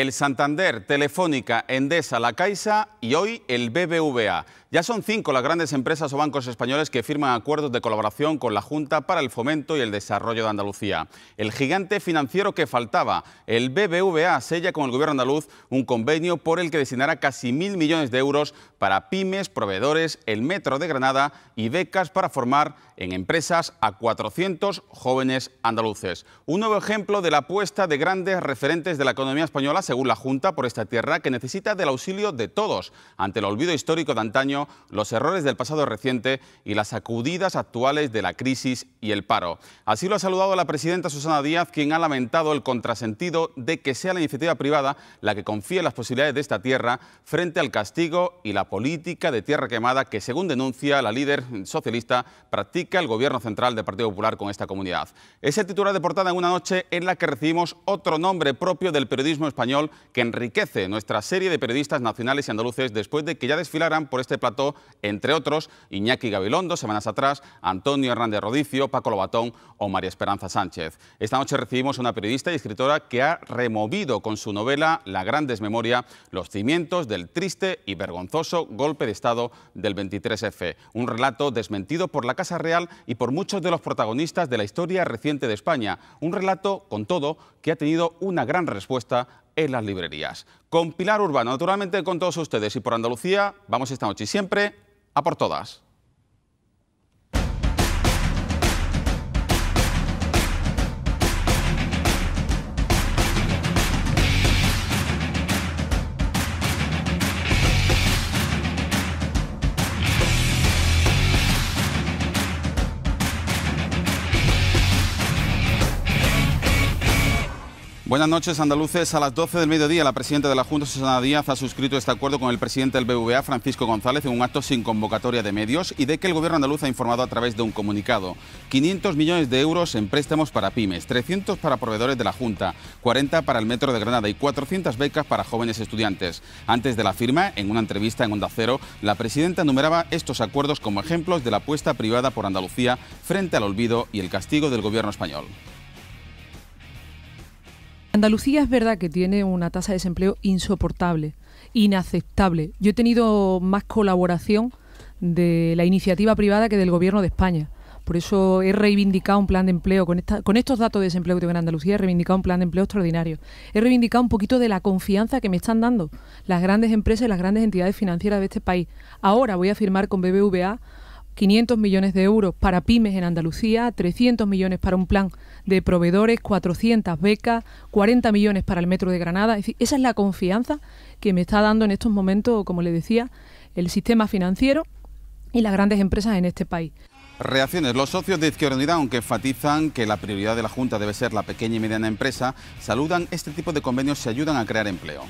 el Santander, Telefónica, Endesa, La Caixa y hoy el BBVA. Ya son cinco las grandes empresas o bancos españoles que firman acuerdos de colaboración con la Junta para el fomento y el desarrollo de Andalucía. El gigante financiero que faltaba, el BBVA, sella con el gobierno andaluz un convenio por el que destinará casi mil millones de euros para pymes, proveedores, el Metro de Granada y becas para formar en empresas a 400 jóvenes andaluces. Un nuevo ejemplo de la apuesta de grandes referentes de la economía española, según la Junta, por esta tierra que necesita del auxilio de todos ante el olvido histórico de antaño los errores del pasado reciente y las sacudidas actuales de la crisis y el paro. Así lo ha saludado la presidenta Susana Díaz, quien ha lamentado el contrasentido de que sea la iniciativa privada la que confíe en las posibilidades de esta tierra frente al castigo y la política de tierra quemada que, según denuncia la líder socialista, practica el gobierno central del Partido Popular con esta comunidad. Ese titular de portada en una noche en la que recibimos otro nombre propio del periodismo español que enriquece nuestra serie de periodistas nacionales y andaluces después de que ya desfilaran por este plato entre otros, Iñaki Gabilondo semanas atrás, Antonio Hernández Rodicio, Paco Lobatón o María Esperanza Sánchez. Esta noche recibimos a una periodista y escritora que ha removido con su novela La Gran Desmemoria los cimientos del triste y vergonzoso golpe de Estado del 23F. Un relato desmentido por la Casa Real y por muchos de los protagonistas de la historia reciente de España. Un relato, con todo, que ha tenido una gran respuesta en las librerías. Con Pilar Urbano, naturalmente con todos ustedes y por Andalucía, vamos esta noche y siempre a por todas. Buenas noches, andaluces. A las 12 del mediodía, la presidenta de la Junta, Susana Díaz, ha suscrito este acuerdo con el presidente del BVA, Francisco González, en un acto sin convocatoria de medios y de que el gobierno andaluz ha informado a través de un comunicado. 500 millones de euros en préstamos para pymes, 300 para proveedores de la Junta, 40 para el Metro de Granada y 400 becas para jóvenes estudiantes. Antes de la firma, en una entrevista en Onda Cero, la presidenta enumeraba estos acuerdos como ejemplos de la apuesta privada por Andalucía frente al olvido y el castigo del gobierno español. Andalucía es verdad que tiene una tasa de desempleo insoportable, inaceptable. Yo he tenido más colaboración de la iniciativa privada que del gobierno de España. Por eso he reivindicado un plan de empleo, con, estos datos de desempleo que tengo en Andalucía, he reivindicado un plan de empleo extraordinario. He reivindicado un poquito de la confianza que me están dando las grandes empresas y las grandes entidades financieras de este país. Ahora voy a firmar con BBVA 500 millones de euros para pymes en Andalucía, 300 millones para un plan de proveedores, 400 becas, 40 millones para el Metro de Granada. esa es la confianza que me está dando en estos momentos, como le decía, el sistema financiero y las grandes empresas en este país. Reacciones. Los socios de Izquierda Unida, aunque enfatizan que la prioridad de la Junta debe ser la pequeña y mediana empresa, saludan este tipo de convenios y ayudan a crear empleo.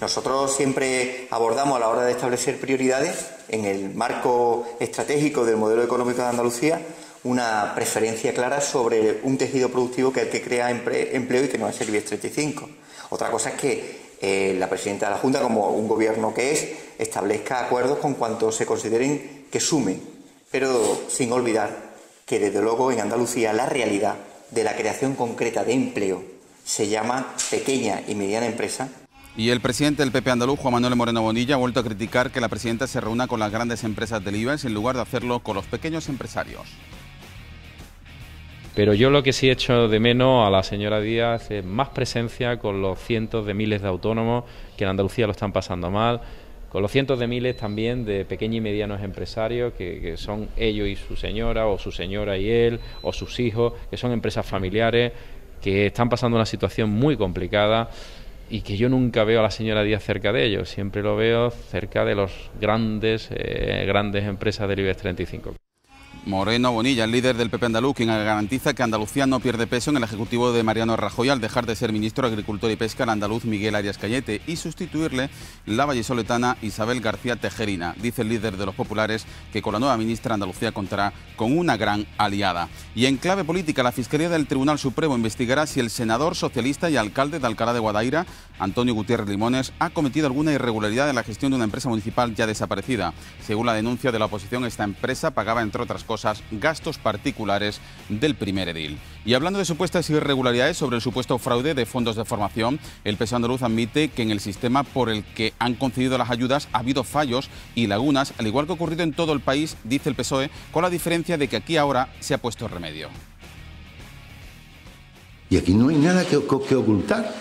Nosotros siempre abordamos a la hora de establecer prioridades, en el marco estratégico del modelo económico de Andalucía, una preferencia clara sobre un tejido productivo que el que crea empleo y que no es el IBEX 35. Otra cosa es que eh, la presidenta de la Junta, como un gobierno que es, establezca acuerdos con cuanto se consideren que sumen, pero sin olvidar que desde luego en Andalucía la realidad de la creación concreta de empleo se llama pequeña y mediana empresa y el presidente del PP andaluz, Juan Manuel Moreno Bonilla, ha vuelto a criticar que la presidenta se reúna con las grandes empresas del IBEX en lugar de hacerlo con los pequeños empresarios. Pero yo lo que sí he hecho de menos a la señora Díaz es más presencia con los cientos de miles de autónomos que en Andalucía lo están pasando mal, con los cientos de miles también de pequeños y medianos empresarios que, son ellos y su señora, o su señora y él, o sus hijos, que son empresas familiares, que están pasando una situación muy complicada y que yo nunca veo a la señora Díaz cerca de ellos, siempre lo veo cerca de los grandes, eh, grandes empresas del IBEX 35. Moreno Bonilla, el líder del PP andaluz, quien garantiza que Andalucía no pierde peso en el Ejecutivo de Mariano Rajoy al dejar de ser ministro de Agricultura y Pesca al andaluz Miguel Arias Cañete y sustituirle la vallisoletana Isabel García Tejerina. Dice el líder de los populares que con la nueva ministra Andalucía contará con una gran aliada. Y en clave política, la Fiscalía del Tribunal Supremo investigará si el senador socialista y alcalde de Alcalá de Guadaira, Antonio Gutiérrez Limones, ha cometido alguna irregularidad en la gestión de una empresa municipal ya desaparecida. Según la denuncia de la oposición, esta empresa pagaba, entre otras cosas, gastos particulares del primer edil. Y hablando de supuestas irregularidades sobre el supuesto fraude de fondos de formación, el PSOE andaluz admite que en el sistema por el que han concedido las ayudas ha habido fallos y lagunas, al igual que ha ocurrido en todo el país, dice el PSOE, con la diferencia de que aquí ahora se ha puesto remedio. Y aquí no hay nada que ocultar.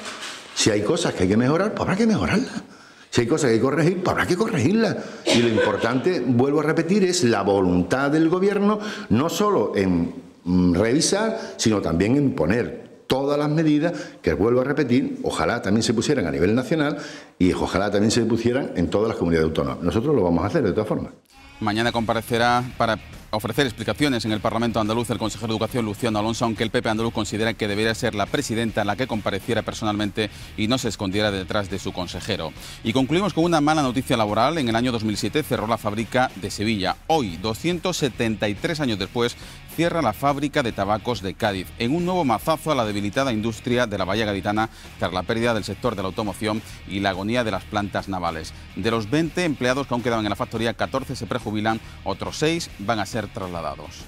Si hay cosas que hay que mejorar, pues habrá que mejorarlas. Si hay cosas que hay que corregir, pues habrá que corregirlas. Y lo importante, vuelvo a repetir, es la voluntad del gobierno, no solo en mm, revisar, sino también en poner todas las medidas que, vuelvo a repetir, ojalá también se pusieran a nivel nacional y ojalá también se pusieran en todas las comunidades autónomas. Nosotros lo vamos a hacer de todas formas. Mañana comparecerá para ofrecer explicaciones en el Parlamento andaluz el consejero de Educación Luciano Alonso, aunque el PP andaluz considera que debería ser la presidenta la que compareciera personalmente y no se escondiera detrás de su consejero. Y concluimos con una mala noticia laboral. En el año 2007 cerró la fábrica de Sevilla. Hoy, 273 años después, cierra la fábrica de tabacos de Cádiz, en un nuevo mazazo a la debilitada industria de la Bahía Gaditana tras la pérdida del sector de la automoción y la agonía de las plantas navales. De los 20 empleados que aún quedaban en la factoría, 14 se prejubilan, otros 6 van a ser trasladados.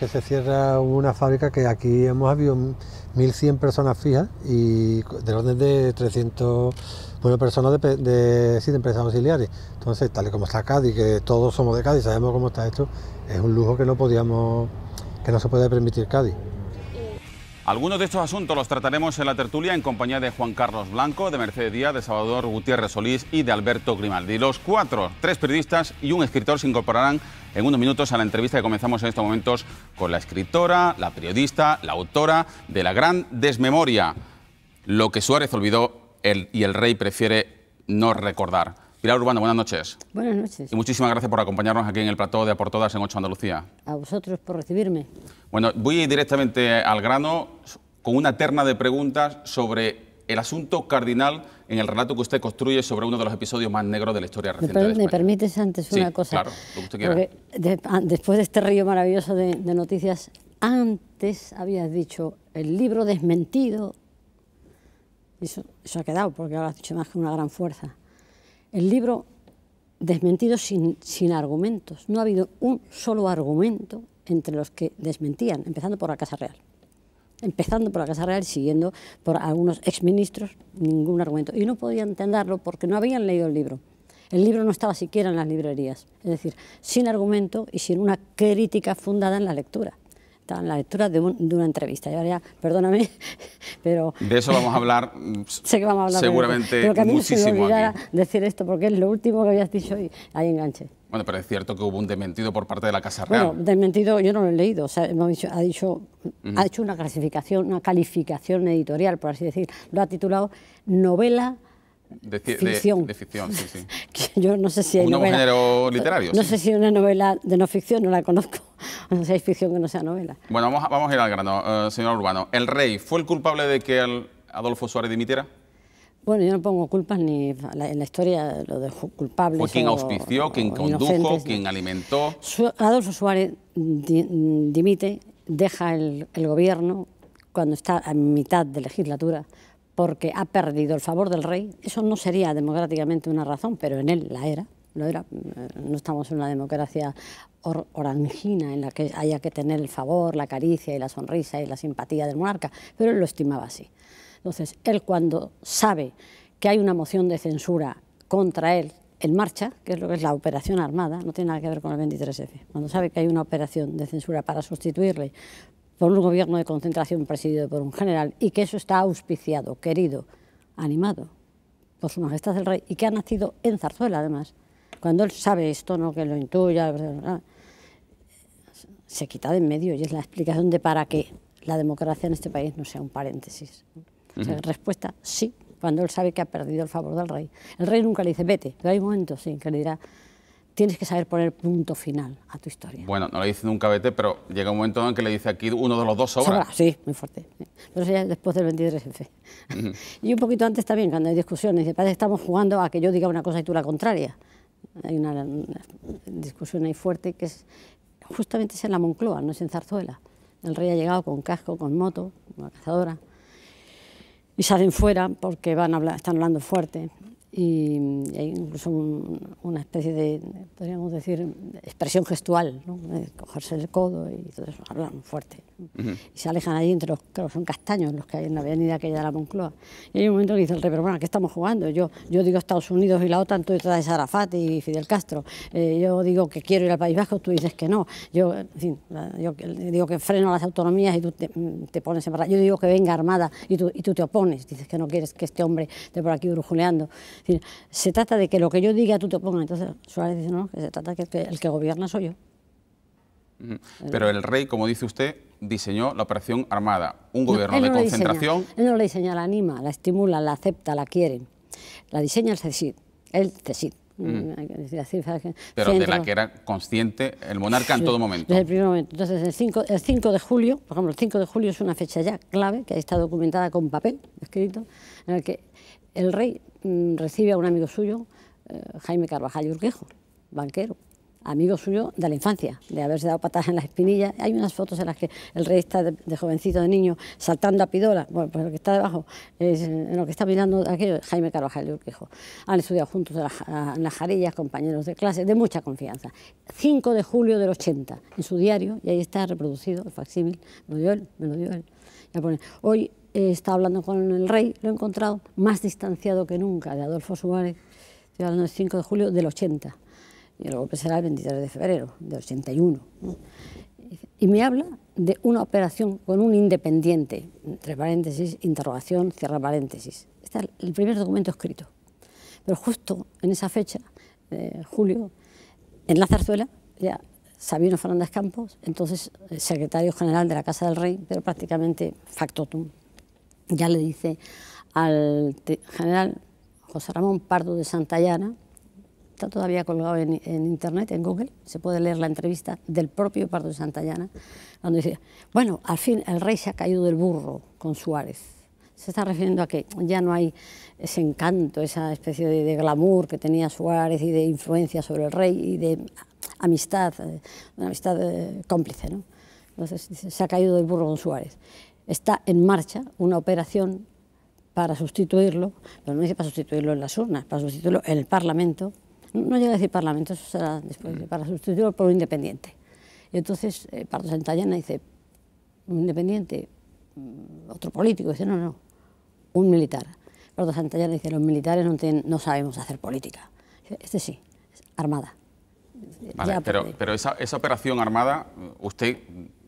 Que se cierra una fábrica que aquí hemos habido 1.100 personas fijas y del orden de 300 bueno, personas de, de, empresas auxiliares. Entonces, tal y como está Cádiz, que todos somos de Cádiz, sabemos cómo está esto, es un lujo que no podíamos, que no se puede permitir Cádiz. Algunos de estos asuntos los trataremos en la tertulia en compañía de Juan Carlos Blanco, de Mercedes Díaz, de Salvador Gutiérrez Solís y de Alberto Grimaldi. Los cuatro, tres periodistas y un escritor se incorporarán en unos minutos a la entrevista que comenzamos en estos momentos con la escritora, la periodista, la autora de La Gran Desmemoria, lo que Suárez olvidó y el rey prefiere no recordar. Pilar Urbano, buenas noches. Buenas noches. Y muchísimas gracias por acompañarnos aquí en el plató de Por Todas en 8 Andalucía. A vosotros por recibirme. Bueno, voy directamente al grano con una terna de preguntas sobre el asunto cardinal en el relato que usted construye sobre uno de los episodios más negros de la historia reciente. ¿Me, permites antes una cosa? Claro, lo que usted quiera. Ah, después de este río maravilloso de, noticias, antes habías dicho el libro desmentido. Eso, eso ha quedado, porque ahora has dicho más que una gran fuerza el libro desmentido sin, argumentos. No ha habido un solo argumento entre los que desmentían, empezando por la Casa Real. Empezando por la Casa Real, siguiendo por algunos exministros, ningún argumento. Y no podían entenderlo porque no habían leído el libro. El libro no estaba siquiera en las librerías. Es decir, sin argumento y sin una crítica fundada en la lectura en la lectura de, una entrevista. ya ya, perdóname, pero... De eso vamos a hablar, sé que vamos a hablar seguramente pero que a mí muchísimo. Se decir esto, porque es lo último que habías dicho y ahí enganche. Bueno, pero es cierto que hubo un desmentido por parte de la Casa Real. Bueno, desmentido yo no lo he leído. ha, dicho, ha hecho una clasificación, una calificación editorial, por así decir. Lo ha titulado Novela de, ficción. De, ficción sí, sí. yo no sé si hay un género literario. No sé si una novela de no ficción, no la conozco. No sé si hay ficción que no sea novela. Bueno, vamos a, vamos ir al grano, eh, señor Urbano. ¿El rey fue el culpable de que Adolfo Suárez dimitiera? Bueno, yo no pongo culpas ni en la historia lo de culpable. Fue quien auspició, quien condujo, quien alimentó. Adolfo Suárez dimite, deja el, el gobierno cuando está a mitad de legislatura porque ha perdido el favor del rey, eso no sería democráticamente una razón, pero en él la era, era. No estamos en una democracia orangina en la que haya que tener el favor, la caricia y la sonrisa y la simpatía del monarca, pero él lo estimaba así. Entonces, él cuando sabe que hay una moción de censura contra él en marcha, que es lo que es la operación armada, no tiene nada que ver con el 23F, cuando sabe que hay una operación de censura para sustituirle por un gobierno de concentración presidido por un general y que eso está auspiciado, querido, animado por su majestad el rey y que ha nacido en Zarzuela además. Cuando él sabe esto, no que lo intuya, se quita de en medio y es la explicación de para qué la democracia en este país no sea un paréntesis. Respuesta, sí, cuando él sabe que ha perdido el favor del rey. El rey nunca le dice, vete, pero hay momentos en que le dirá, tienes que saber poner punto final a tu historia. Bueno, no lo dice nunca Bete, pero llega un momento en que le dice aquí uno de los dos sobra. sobra sí, muy fuerte. Pero es después del 23F. y un poquito antes también, cuando hay discusiones, de parece estamos jugando a que yo diga una cosa y tú la contraria. Hay una, discusión ahí fuerte que es justamente es en la Moncloa, no es en Zarzuela. El rey ha llegado con casco, con moto, con una cazadora. Y salen fuera porque van hablar, están hablando fuerte y hay incluso una especie de, podríamos decir, expresión gestual, ¿no? de cogerse el codo y todo eso, hablan fuerte. Y se alejan allí entre los, son castaños los que hay en la avenida aquella de la Moncloa. Y hay un momento que dice el rey, pero bueno, qué estamos jugando? Yo, yo digo Estados Unidos y la OTAN, tú detrás de sarafat y Fidel Castro. Eh, yo digo que quiero ir al País Vasco, tú dices que no. Yo, digo que freno las autonomías y tú te, pones en barra. Yo digo que venga armada y tú, y tú te opones, dices que no quieres que este hombre esté por aquí brujuleando se trata de que lo que yo diga tú te pongas. Entonces Suárez dice, no, que se trata que, el que gobierna soy yo. Pero el rey, como dice usted, diseñó la operación armada, un gobierno de concentración. Él no la diseña, la anima, la estimula, la acepta, la quiere. La diseña el CECID, el CECID. Mm. Mm, Pero de la que era consciente el monarca en todo momento. Desde el primer momento. Entonces, el 5, el 5 de julio, por ejemplo, el 5 de julio es una fecha ya clave, que ahí está documentada con papel escrito, en el que el rey Mm, recibe a un amigo suyo, eh, Jaime Carvajal Urquejo, banquero, amigo suyo de la infancia, de haberse dado patadas en las espinillas. Hay unas fotos en las que el rey está de, jovencito, de niño, saltando a Pidola. Bueno, pues lo que está debajo, en eh, lo que está mirando aquello, Jaime Carvajal y Urquejo. Han estudiado juntos en la, las, jarillas, compañeros de clase, de mucha confianza. 5 de julio del 80, en su diario, y ahí está reproducido el facsímil, me lo dio él, me lo dio él. hoy he eh, estado hablando con el rey, lo he encontrado más distanciado que nunca de Adolfo Suárez, estoy hablando del 5 de julio del 80, y luego golpe será el 23 de febrero del 81. Y me habla de una operación con un independiente, entre paréntesis, interrogación, cierra paréntesis. Este es el primer documento escrito. Pero justo en esa fecha, de eh, julio, en la zarzuela, ya Sabino Fernández Campos, entonces eh, secretario general de la Casa del Rey, pero prácticamente factotum, ya le dice al general José Ramón Pardo de Santayana, está todavía colgado en, internet, en Google, se puede leer la entrevista del propio Pardo de Santayana, donde dice, bueno, al fin el rey se ha caído del burro con Suárez. Se está refiriendo a que ya no hay ese encanto, esa especie de, glamour que tenía Suárez y de influencia sobre el rey y de amistad, eh, una amistad eh, cómplice. ¿no? Entonces se ha caído del burro con Suárez está en marcha una operación para sustituirlo, pero no dice para sustituirlo en las urnas, para sustituirlo en el Parlamento, no llega a decir Parlamento, eso será después, mm. para sustituirlo por un independiente. Y entonces eh, Pardo Santayana dice, un independiente, mm, otro político, dice, no, no, un militar. Pardo Santayana dice, los militares no, tienen, no sabemos hacer política. Este sí, armada. Vale, pero, pues, pero esa, operación armada, usted,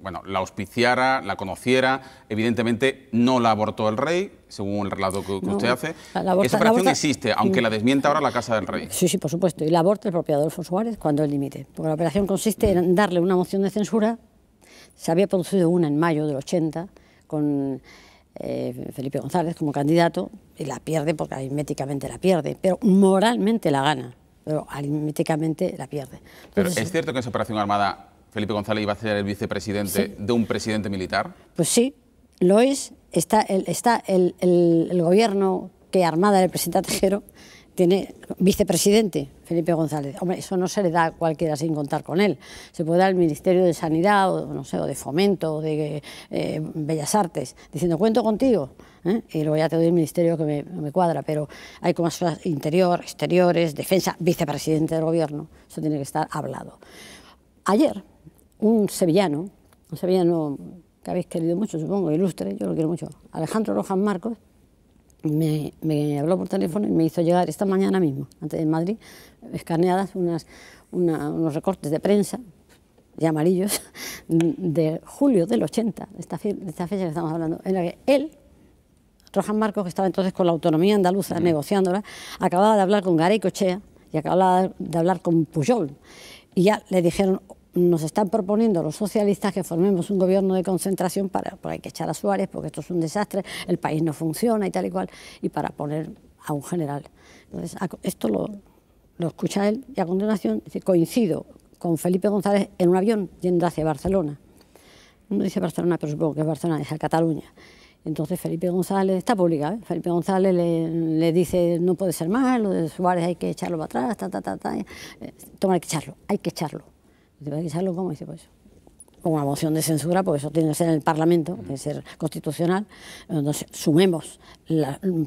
bueno, la auspiciara, la conociera, evidentemente no la abortó el rey, según el relato que, usted hace. La esa operación existe, aunque la desmienta ahora la Casa del Rey. Sí, sí, por supuesto. Y la aborta el propio Adolfo Suárez cuando el límite? Porque la operación consiste en darle una moción de censura. Se había producido una en mayo del 80 con eh, Felipe González como candidato y la pierde porque aritméticamente la pierde, pero moralmente la gana pero aritméticamente la pierde. pero ¿Es cierto que en esa operación armada Felipe González iba a ser el vicepresidente de un presidente militar? Pues sí, lo es. Está el, está el, gobierno que armada le presenta Tejero tiene vicepresidente Felipe González. Hombre, eso no se le da a cualquiera sin contar con él. Se puede dar al Ministerio de Sanidad o, no sé, o de Fomento o de eh, Bellas Artes, diciendo, cuento contigo. ¿eh? y luego ya te doy el ministerio que me, cuadra, pero hay como interior, exteriores, defensa, vicepresidente del gobierno, eso tiene que estar hablado. Ayer, un sevillano, un sevillano que habéis querido mucho, supongo, ilustre, yo lo quiero mucho, Alejandro Rojas Marcos, me, habló por teléfono y me hizo llegar esta mañana mismo, antes de Madrid, escaneadas unos recortes de prensa, ...de amarillos, de julio del 80, de esta, fecha que estamos hablando, en la que él Rojas Marcos, que estaba entonces con la autonomía andaluza mm. negociándola, acababa de hablar con Garey Cochea y acababa de hablar con Pujol. Y ya le dijeron, nos están proponiendo los socialistas que formemos un gobierno de concentración para, hay que echar a Suárez porque esto es un desastre, el país no funciona y tal y cual, y para poner a un general. Entonces, esto lo, escucha él y a continuación dice, coincido con Felipe González en un avión yendo hacia Barcelona. No dice Barcelona, pero supongo que Barcelona, es Cataluña. Entonces Felipe González, está publicado, ¿eh? Felipe González le, dice, no puede ser más, lo de Suárez hay que echarlo para atrás, ta, ta, ta, ta. Eh, toma, hay que echarlo, hay que echarlo. Dice, ¿hay que echarlo cómo? Dice, pues con una moción de censura, porque eso tiene que ser en el Parlamento, tiene que ser constitucional, entonces sumemos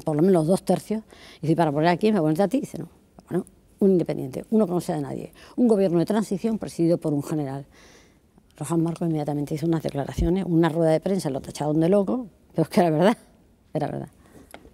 por lo menos los dos tercios, y dice, para poner aquí me voy a ti, dice, no, bueno, un independiente, uno que no sea de nadie, un gobierno de transición presidido por un general. Rojas Marcos inmediatamente hizo unas declaraciones, una rueda de prensa, lo tacharon de loco, pero es que era verdad, era verdad.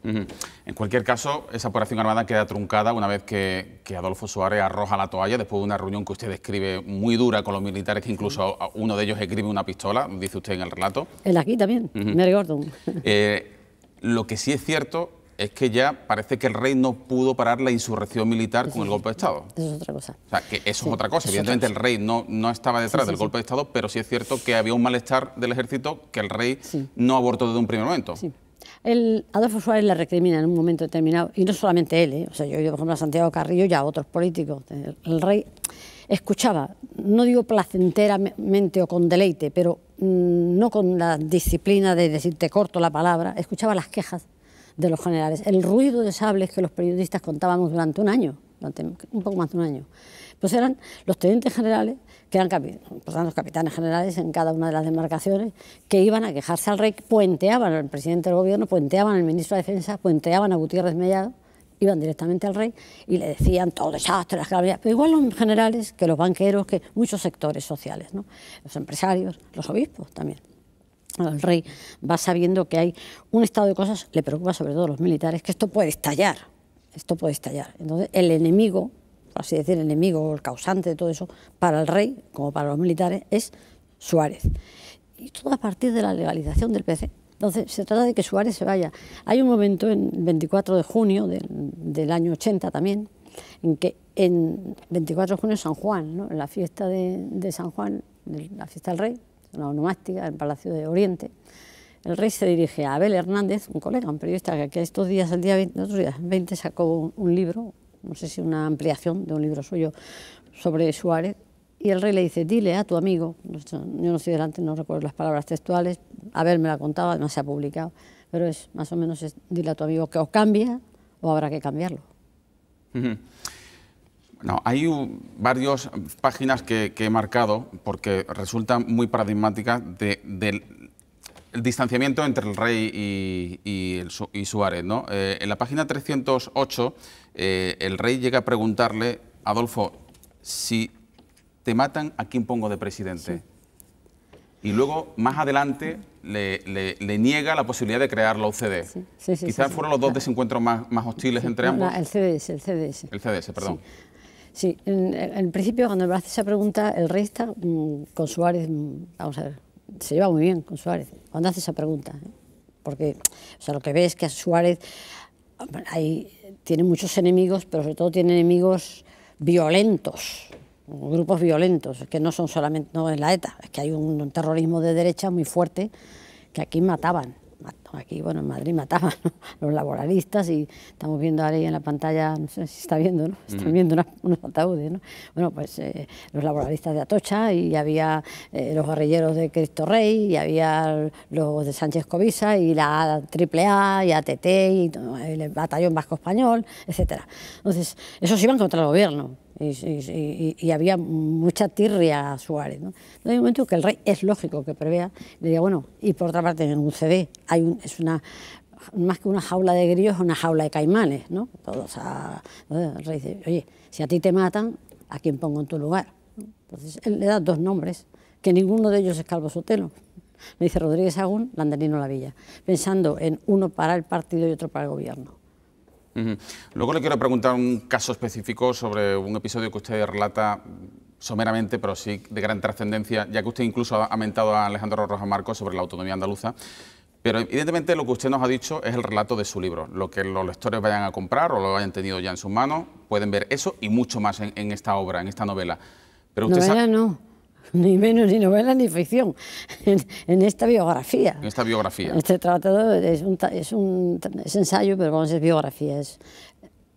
En cualquier caso, esa operación armada queda truncada una vez que, Adolfo Suárez arroja la toalla después de una reunión que usted describe muy dura con los militares, que incluso uno de ellos escribe una pistola, dice usted en el relato. El aquí también, Mary Gordon. Eh, lo que sí es cierto es que ya parece que el rey no pudo parar la insurrección militar con el golpe de Estado. Eso es otra cosa. O sea, que eso es otra cosa. Evidentemente el rey no, no estaba detrás del golpe de Estado, pero sí es cierto que había un malestar del ejército que el rey no abortó desde un primer momento. El Adolfo Suárez le recrimina en un momento determinado, y no solamente él, ¿eh? o sea, yo, digo por ejemplo a Santiago Carrillo y a otros políticos. El, rey escuchaba, no digo placenteramente o con deleite, pero mm, no con la disciplina de decirte corto la palabra, escuchaba las quejas de los generales, el ruido de sables que los periodistas contábamos durante un año, durante un poco más de un año, pues eran los tenientes generales, que pues eran los capitanes generales en cada una de las demarcaciones, que iban a quejarse al rey, puenteaban al presidente del gobierno, puenteaban al ministro de Defensa, puenteaban a Gutiérrez Mellado, iban directamente al rey y le decían todo desastre, las calamidades, pero igual los generales que los banqueros, que muchos sectores sociales, ¿no? los empresarios, los obispos también el rey va sabiendo que hay un estado de cosas, le preocupa sobre todo a los militares, que esto puede estallar, esto puede estallar. Entonces el enemigo, por así decir, el enemigo el causante de todo eso, para el rey, como para los militares, es Suárez. Y todo a partir de la legalización del PC. Entonces, se trata de que Suárez se vaya. Hay un momento, en 24 de junio del, año 80 también, en que en 24 de junio San Juan, en la fiesta de, San Juan, la fiesta del rey, en la onomástica, en el Palacio de Oriente, el rey se dirige a Abel Hernández, un colega, un periodista que estos días, el día 20, sacó un, libro, no sé si una ampliación de un libro suyo sobre Suárez, y el rey le dice, dile a tu amigo, yo no estoy delante, no recuerdo las palabras textuales, Abel me la contaba, además se ha publicado, pero es más o menos, dile a tu amigo que os cambia o habrá que cambiarlo. No, hay varias páginas que, he marcado porque resultan muy paradigmáticas del distanciamiento entre el rey y, Suárez. Eh, en la página 308, eh, el rey llega a preguntarle, Adolfo, si te matan, ¿a quién pongo de presidente? Y luego, más adelante, le, niega la posibilidad de crear la UCD. Quizás fueron los dos desencuentros más, hostiles entre ambos. el CDS, el CDS. El CDS, perdón. Sí, en, principio cuando me hace esa pregunta, el rey está mm, con Suárez, mm, vamos a ver, se lleva muy bien con Suárez, cuando hace esa pregunta, ¿eh? porque sea, lo que ve es que Suárez hay, tiene muchos enemigos, pero sobre todo tiene enemigos violentos, grupos violentos, que no son solamente, no es la ETA, es que hay un terrorismo de derecha muy fuerte que aquí mataban Aquí, bueno, en Madrid mataban los laboralistas y estamos viendo ahí en la pantalla, no sé si está viendo, ¿no? Están mm. viendo unos ataúdes, ¿no? Bueno, pues eh, los laboralistas de Atocha y había eh, los guerrilleros de Cristo Rey y había los de Sánchez Covisa y la AAA y ATT y eh, el batallón vasco español, etcétera. Entonces, esos iban contra el gobierno y, había mucha tirria a Suárez. ¿no? hay un momento que el rey es lógico que prevea, le diga, bueno, y por otra parte en un CD hay es una más que una jaula de grillos, es una jaula de caimanes, ah, ¿no? el rey dice, oye, si a ti te matan, ¿a quién pongo en tu lugar? Entonces él le da dos nombres, que ninguno de ellos es Calvo Sotelo. Le dice Rodríguez Agún, Landerino La Villa, pensando en uno para el partido y otro para el gobierno. Luego le quiero preguntar un caso específico sobre un episodio que usted relata someramente, pero sí de gran trascendencia, ya que usted incluso ha mentado a Alejandro Rojas Marcos sobre la autonomía andaluza. Pero evidentemente lo que usted nos ha dicho es el relato de su libro. Lo que los lectores vayan a comprar o lo hayan tenido ya en sus manos, pueden ver eso y mucho más en, esta obra, en esta novela. Pero usted novela no. ni menos ni novela ni ficción, en, esta biografía. En esta biografía. Este tratado es un, es un ensayo, pero vamos, es biografía, es,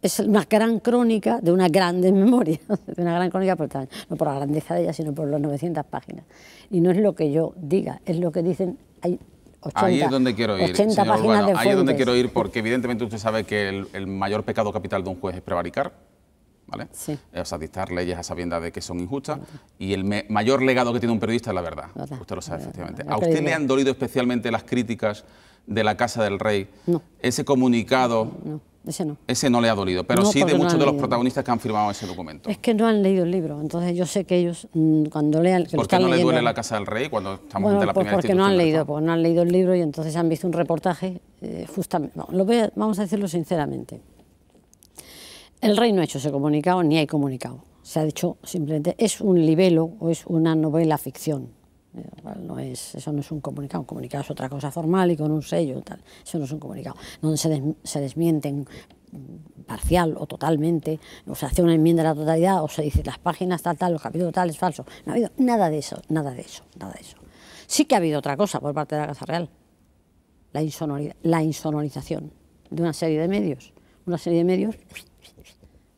es una gran crónica de una grande memoria, de una gran crónica por no por la grandeza de ella, sino por las 900 páginas. Y no es lo que yo diga, es lo que dicen... Hay 80, ahí es donde quiero ir, ahí es donde quiero ir porque evidentemente usted sabe que el mayor pecado capital de un juez es prevaricar eh, o sea, dictar leyes a sabiendas de que son injustas y el mayor legado que tiene un periodista es la verdad. Usted lo sabe, efectivamente. ¿A usted le han dolido especialmente las críticas de la Casa del Rey? No. Ese comunicado... No, ese no. Ese no le ha dolido, pero sí de muchos de los protagonistas que han firmado ese documento. Es que no han leído el libro, entonces yo sé que ellos mm, cuando lean... Que ¿Por qué no le duele la Casa del Rey cuando estamos en la pues primera porque no han leído, porque no han leído el libro y entonces han visto un reportaje, eh, justamente... Lo vamos a decirlo sinceramente el rey no ha hecho ese comunicado ni hay comunicado. Se ha dicho simplemente es un libelo o es una novela ficción. Eh, no es, eso no es un comunicado, un comunicado es otra cosa formal y con un sello, eso no es un comunicado, donde se, desmienten parcial o totalmente, o se hace una enmienda a la totalidad, o se dice las páginas tal, tal, los capítulos tal, es falso. No ha habido nada de eso, nada de eso, nada de eso. Sí que ha habido otra cosa por parte de la Casa Real, la, insonorización de una serie de medios, una serie de medios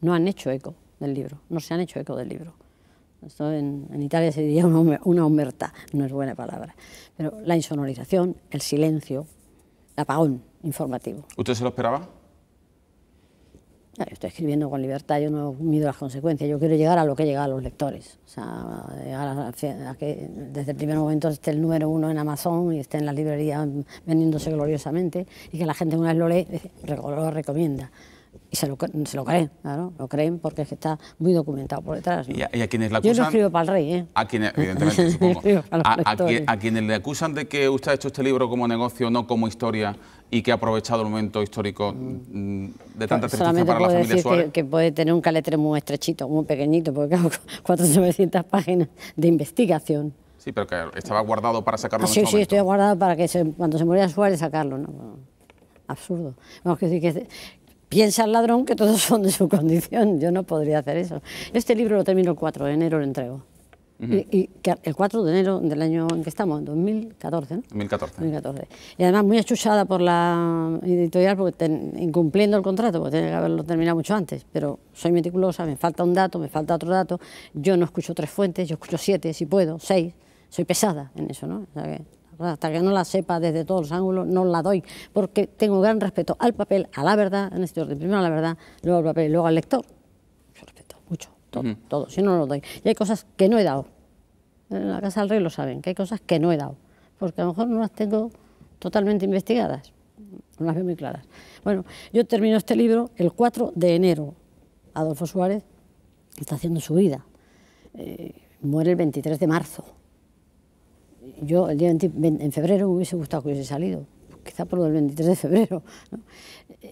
no han hecho eco del libro, no se han hecho eco del libro. Esto en, Italia se diría una, una no es buena palabra. Pero la insonorización, el silencio, el apagón informativo. ¿Usted se lo esperaba? Yo estoy escribiendo con libertad, yo no mido las consecuencias, yo quiero llegar a lo que llega a los lectores. O sea, llegar a, que desde el primer momento esté el número uno en Amazon y esté en las librerías vendiéndose gloriosamente y que la gente una vez lo lee, eh, lo recomienda y se lo, se lo creen, claro, lo creen porque es que está muy documentado por detrás. ¿Y, a, quienes le acusan? Yo no escribo para el rey, ¿eh? A quienes, evidentemente, supongo. a, quienes le acusan de que usted ha hecho este libro como negocio, no como historia, y que ha aprovechado el momento histórico mm, mm, de tanta pues tristeza para la familia Suárez. Que, puede tener un caletre muy estrechito, muy pequeñito, porque hago 400 páginas de investigación. Sí, pero que estaba guardado para sacarlo Sí, sí, estoy guardado para que se, cuando se muriera Suárez sacarlo, ¿no? Absurdo. Vamos, decir que, piensa el ladrón que todos son de su condición. Yo no podría hacer eso. Este libro lo termino el 4 de enero, lo entrego. y, el 4 de enero del año en que estamos, en 2014, ¿no? 2014. 2014. Y además muy achuchada por la editorial, porque incumpliendo el contrato, porque tenía que haberlo terminado mucho antes, pero soy meticulosa, me falta un dato, me falta otro dato, yo no escucho tres fuentes, yo escucho siete, si puedo, seis, soy pesada en eso, ¿no? O sea que, hasta que no la sepa desde todos los ángulos, no la doy, porque tengo gran respeto al papel, a la verdad, en este orden, primero a la verdad, luego al papel y luego al lector. Yo respeto mucho, todo, si no, lo doy. Y hay cosas que no he dado. En la Casa del Rey lo saben, que hay cosas que no he dado, porque a lo mejor no las tengo totalmente investigadas, no las veo muy claras. Bueno, yo termino este libro el 4 de enero. Adolfo Suárez está haciendo su vida. Eh, muere el 23 de marzo. Yo el día en febrero me hubiese gustado que hubiese salido, quizá por lo del 23 de febrero. ¿no?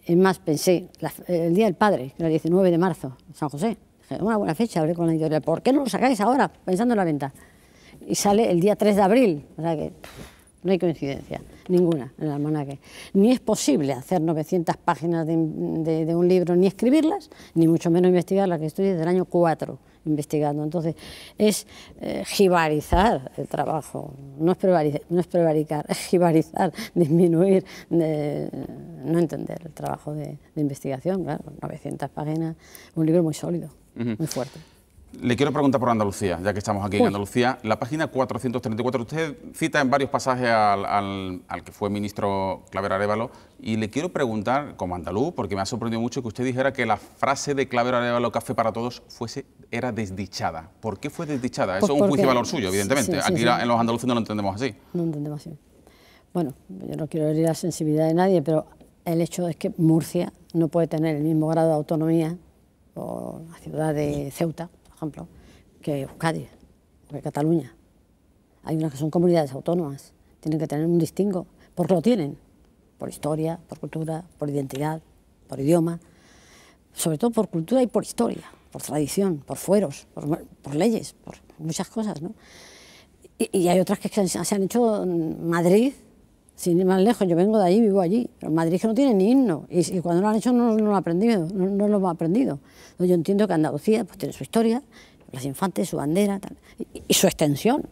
Es más, pensé, el Día del Padre, que era el 19 de marzo, San José, una buena fecha, hablé con la editorial, ¿por qué no lo sacáis ahora, pensando en la venta? Y sale el día 3 de abril, o sea que no hay coincidencia, ninguna en el almanaque. Ni es posible hacer 900 páginas de, de un libro, ni escribirlas, ni mucho menos investigarlas, que estoy desde el año 4 investigando. Entonces, es eh, jibarizar el trabajo, no es, prevaricar, no es prevaricar, disminuir, no entender el trabajo de, investigación. Claro, 900 páginas, un libro muy sólido, muy fuerte. Le quiero preguntar por Andalucía, ya que estamos aquí en Andalucía. La página 434, usted cita en varios pasajes al, que fue ministro Claver Arevalo, y le quiero preguntar, como andaluz, porque me ha sorprendido mucho que usted dijera que la frase de Claver Arevalo, café para todos, fuese, era desdichada. ¿Por qué fue desdichada? Pues Eso es un juicio de valor suyo, evidentemente. aquí en los andaluces no lo entendemos así. No entendemos así. Bueno, yo no quiero herir la sensibilidad de nadie, pero el hecho es que Murcia no puede tener el mismo grado de autonomía o la ciudad de Ceuta ejemplo, que Euskadi que Cataluña. Hay unas que son comunidades autónomas, tienen que tener un distingo, porque lo tienen, por historia, por cultura, por identidad, por idioma, sobre todo por cultura y por historia, por tradición, por fueros, por, leyes, por muchas cosas. ¿no? Y, y, hay otras que se han hecho en Madrid, sin ir más lejos, yo vengo de allí, vivo allí, pero Madrid que no tiene ni himno, y, cuando lo han hecho no, lo han aprendido, no, lo aprendido. yo entiendo que Andalucía pues, tiene su historia, las infantes, su bandera y, su extensión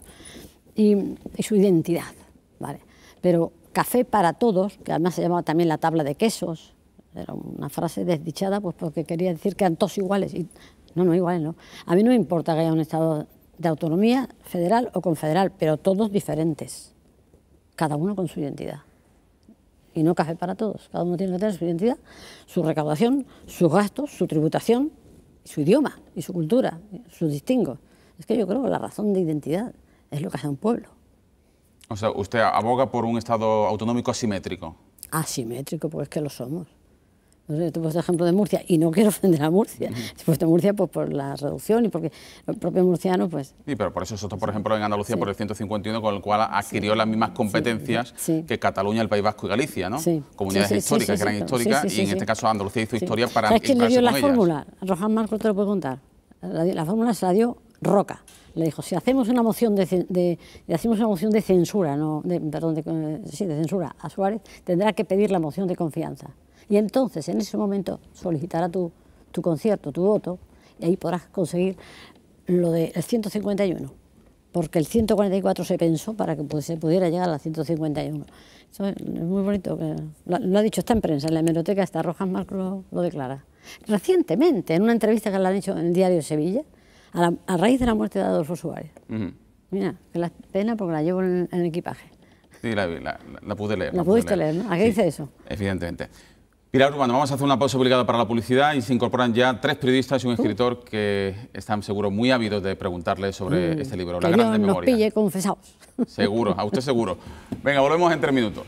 y, su identidad, ¿vale? Pero café para todos, que además se llamaba también la tabla de quesos, era una frase desdichada pues porque quería decir que eran todos iguales, y no, no, iguales no. A mí no me importa que haya un estado de autonomía, federal o confederal, pero todos diferentes cada uno con su identidad. Y no café para todos, cada uno tiene que tener su identidad, su recaudación, sus gastos, su tributación, su idioma y su cultura, sus distingos. Es que yo creo que la razón de identidad es lo que hace un pueblo. O sea, usted aboga por un Estado autonómico asimétrico. Asimétrico, porque es que lo somos. No sé, te ejemplo de Murcia y no quiero ofender a Murcia. puesto Murcia pues, por la reducción y porque el propio murciano, pues. Sí, pero por eso Soto, por ejemplo, en Andalucía por el 151, con el cual adquirió las mismas competencias que Cataluña, el País Vasco y Galicia, ¿no? Comunidades históricas, que eran históricas, y en este caso Andalucía hizo historia ah, para. ¿Sabes quién le dio la fórmula? Roján Marcos te lo puede contar. La, fórmula se la dio Roca. Le dijo, si hacemos una moción de, hacemos una moción de censura, no, de, perdón, eh, sí, de censura a Suárez, tendrá que pedir la moción de confianza. Y entonces, en ese momento, solicitará tu, concierto, tu voto, y ahí podrás conseguir lo del el 151, porque el 144 se pensó para que se pudiera llegar a 151. Eso es muy bonito, lo, ha dicho, esta en prensa, en la hemeroteca está, Rojas Marcos lo, declara. Recientemente, en una entrevista que le han hecho en el diario Sevilla, a, raíz de la muerte de Adolfo Suárez. Mira, que la pena porque la llevo en, el equipaje. Sí, la, pude leer. La, pudiste leer, ¿no? ¿A qué dice eso? Evidentemente. Pilar Urbano, vamos a hacer una pausa obligada para la publicidad y se incorporan ya tres periodistas y un uh. escritor que están seguro muy ávidos de preguntarle sobre mm, este libro, La que Grande nos pille confesados. Seguro, a usted seguro. Venga, volvemos en tres minutos.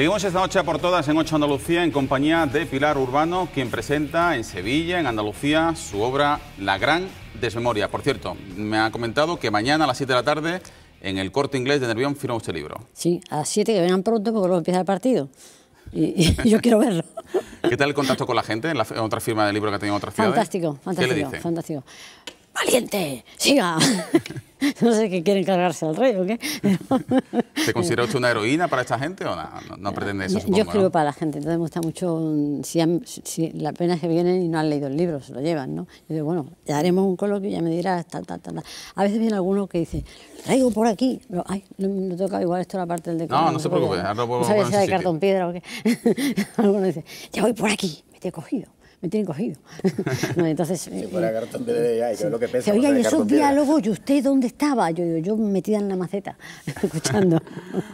Seguimos esta noche por todas en 8 Andalucía en compañía de Pilar Urbano, quien presenta en Sevilla, en Andalucía, su obra La Gran Desmemoria. Por cierto, me ha comentado que mañana a las 7 de la tarde en el corte inglés de Nervión firma usted libro. Sí, a las 7 que vengan pronto porque luego empieza el partido. Y, yo quiero verlo. ¿Qué tal el contacto con la gente en, la, otra firma de libro que ha tenido otras ciudades? Fantástico, fantástico, fantástico valiente, siga. no sé qué quieren cargarse al rey o qué. ¿Te considera usted una heroína para esta gente o no, no, pretende eso? Supongo, yo escribo para la gente, entonces me gusta mucho. Mm, si, si la pena es que vienen y no han leído el libro, se lo llevan, ¿no? Yo digo, bueno, ya haremos un coloquio y ya me dirás, tal, tal, tal. A veces viene alguno que dice, traigo por aquí. ay, me toca igual esto la parte del decorado. No, no se preocupe, ahora lo puedo No sabes si de cartón piedra o qué. alguno dice, ya voy por aquí, me te he cogido me tienen cogido. entonces, si eh, fuera eh, cartón de que es lo que pesa. oiga, y esos diálogos, ¿y usted dónde estaba? Yo, yo, yo metida en la maceta, escuchando.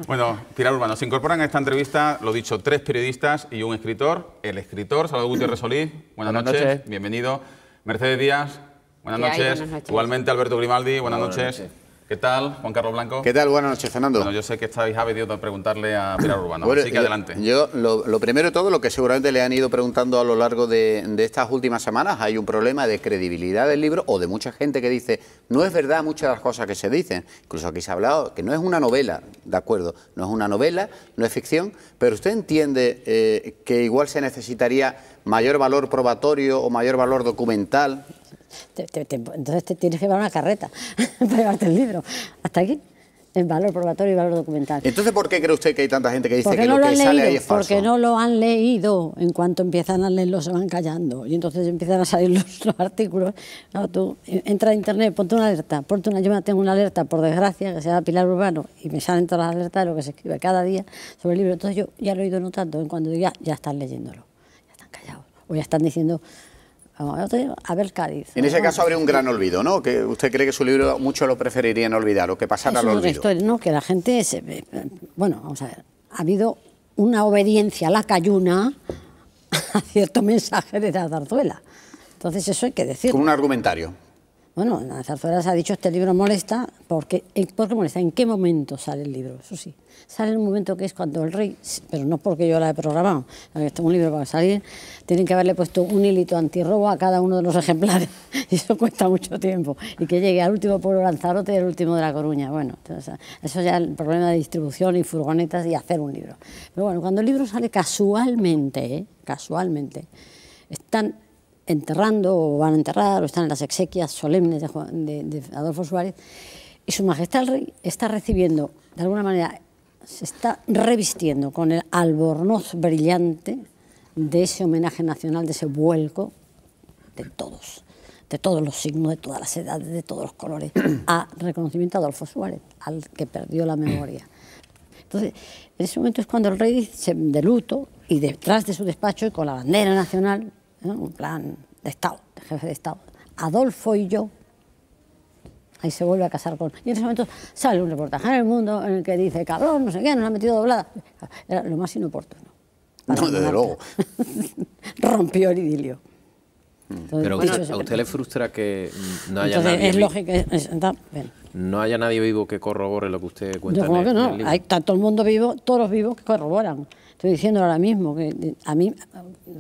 bueno, Pilar Urbano, se incorporan a esta entrevista, lo dicho, tres periodistas y un escritor. El escritor, Salvador Gutiérrez mm. Solís, buenas, noches. bienvenido. Mercedes Díaz, buenas, noches. Igualmente, Alberto Grimaldi, buenas, noches. ¿Qué tal, Juan Carlos Blanco? ¿Qué tal? Buenas noches, Fernando. Bueno, yo sé que estáis pedido de preguntarle a Pilar Urbano, así que adelante. Yo, lo, primero de todo, lo que seguramente le han ido preguntando a lo largo de, estas últimas semanas, hay un problema de credibilidad del libro o de mucha gente que dice, no es verdad muchas de las cosas que se dicen. Incluso aquí se ha hablado que no es una novela, de acuerdo, no es una novela, no es ficción, pero usted entiende eh, que igual se necesitaría mayor valor probatorio o mayor valor documental entonces te tienes que llevar una carreta para llevarte el libro. Hasta aquí. En valor probatorio y valor documental. Entonces, ¿por qué cree usted que hay tanta gente que dice que lo, que sale ahí es falso? Porque no lo han leído. En cuanto empiezan a leerlo, se van callando. Y entonces empiezan a salir los, artículos. tú eh, entra a internet, ponte una alerta. Ponte una, yo tengo una alerta, por desgracia, que se llama Pilar Urbano, y me salen todas las alertas de lo que se escribe cada día sobre el libro. Entonces, yo ya lo he ido notando. En cuanto ya, ya están leyéndolo, ya están callados. O ya están diciendo a ver Cádiz. En ese caso habría un gran olvido, ¿no? Que usted cree que su libro mucho lo preferirían olvidar o que pasara al olvido. no, que la gente, se, bueno, vamos a ver, ha habido una obediencia a la cayuna a cierto mensaje de la zarzuela. Entonces eso hay que decir. Con un argumentario. Bueno, en ha dicho este libro molesta, porque, eh, ¿por qué molesta? ¿En qué momento sale el libro? Eso sí, sale en un momento que es cuando el rey, pero no porque yo la he programado, este es un libro para salir, tienen que haberle puesto un hilito antirrobo a cada uno de los ejemplares, y eso cuesta mucho tiempo, y que llegue al último pueblo Lanzarote y al último de La Coruña, bueno, eso ya es el problema de distribución y furgonetas y hacer un libro. Pero bueno, cuando el libro sale casualmente, ¿eh? casualmente, están enterrando o van a enterrar o están en las exequias solemnes de, Adolfo Suárez. Y su majestad el rey está recibiendo, de alguna manera, se está revistiendo con el albornoz brillante de ese homenaje nacional, de ese vuelco de todos, de todos los signos, de todas las edades, de todos los colores, a reconocimiento a Adolfo Suárez, al que perdió la memoria. Entonces, en ese momento es cuando el rey dice de luto y detrás de su despacho y con la bandera nacional un plan de Estado, de jefe de Estado. Adolfo y yo, ahí se vuelve a casar con... Y en ese momento sale un reportaje en el mundo en el que dice, cabrón, no sé qué, nos ha metido doblada. Era lo más inoportuno. No, desde luego. Rompió el idilio. Pero a usted le frustra que no haya nadie... Es lógico, no haya nadie vivo que corrobore lo que usted cuenta. Yo creo que no, hay tanto el mundo vivo, todos los vivos que corroboran. Estoy diciendo ahora mismo que eh, a mí,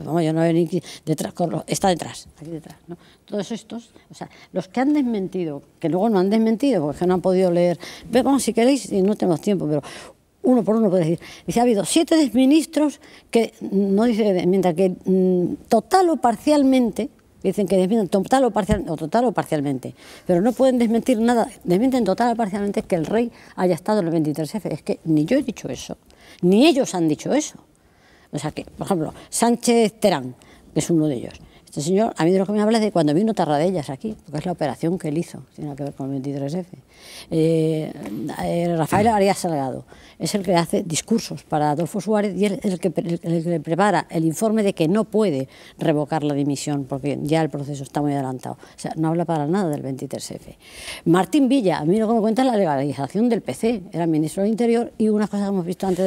vamos, yo no veo ni detrás, está detrás, aquí detrás. ¿no? Todos estos, o sea, los que han desmentido, que luego no han desmentido porque no han podido leer, vamos, si queréis, y no tenemos tiempo, pero uno por uno puede decir. Dice, ha habido siete desministros que, no dice, mientras que mm, total o parcialmente, dicen que desmienten total o, parcial, o total o parcialmente, pero no pueden desmentir nada, desmienten total o parcialmente que el rey haya estado en el 23F. Es que ni yo he dicho eso. Ni ellos han dicho eso. O sea que, por ejemplo, Sánchez Terán, que es uno de ellos, este señor, a mí de lo que me habla es de cuando vino Tarradellas aquí, porque es la operación que él hizo, tiene que ver con el 23F. Eh, eh, Rafael Arias Salgado es el que hace discursos para Adolfo Suárez y es el que, le prepara el informe de que no puede revocar la dimisión porque ya el proceso está muy adelantado. O sea, no habla para nada del 23F. Martín Villa, a mí lo que me cuenta es la legalización del PC, era ministro del Interior y una cosa que hemos visto antes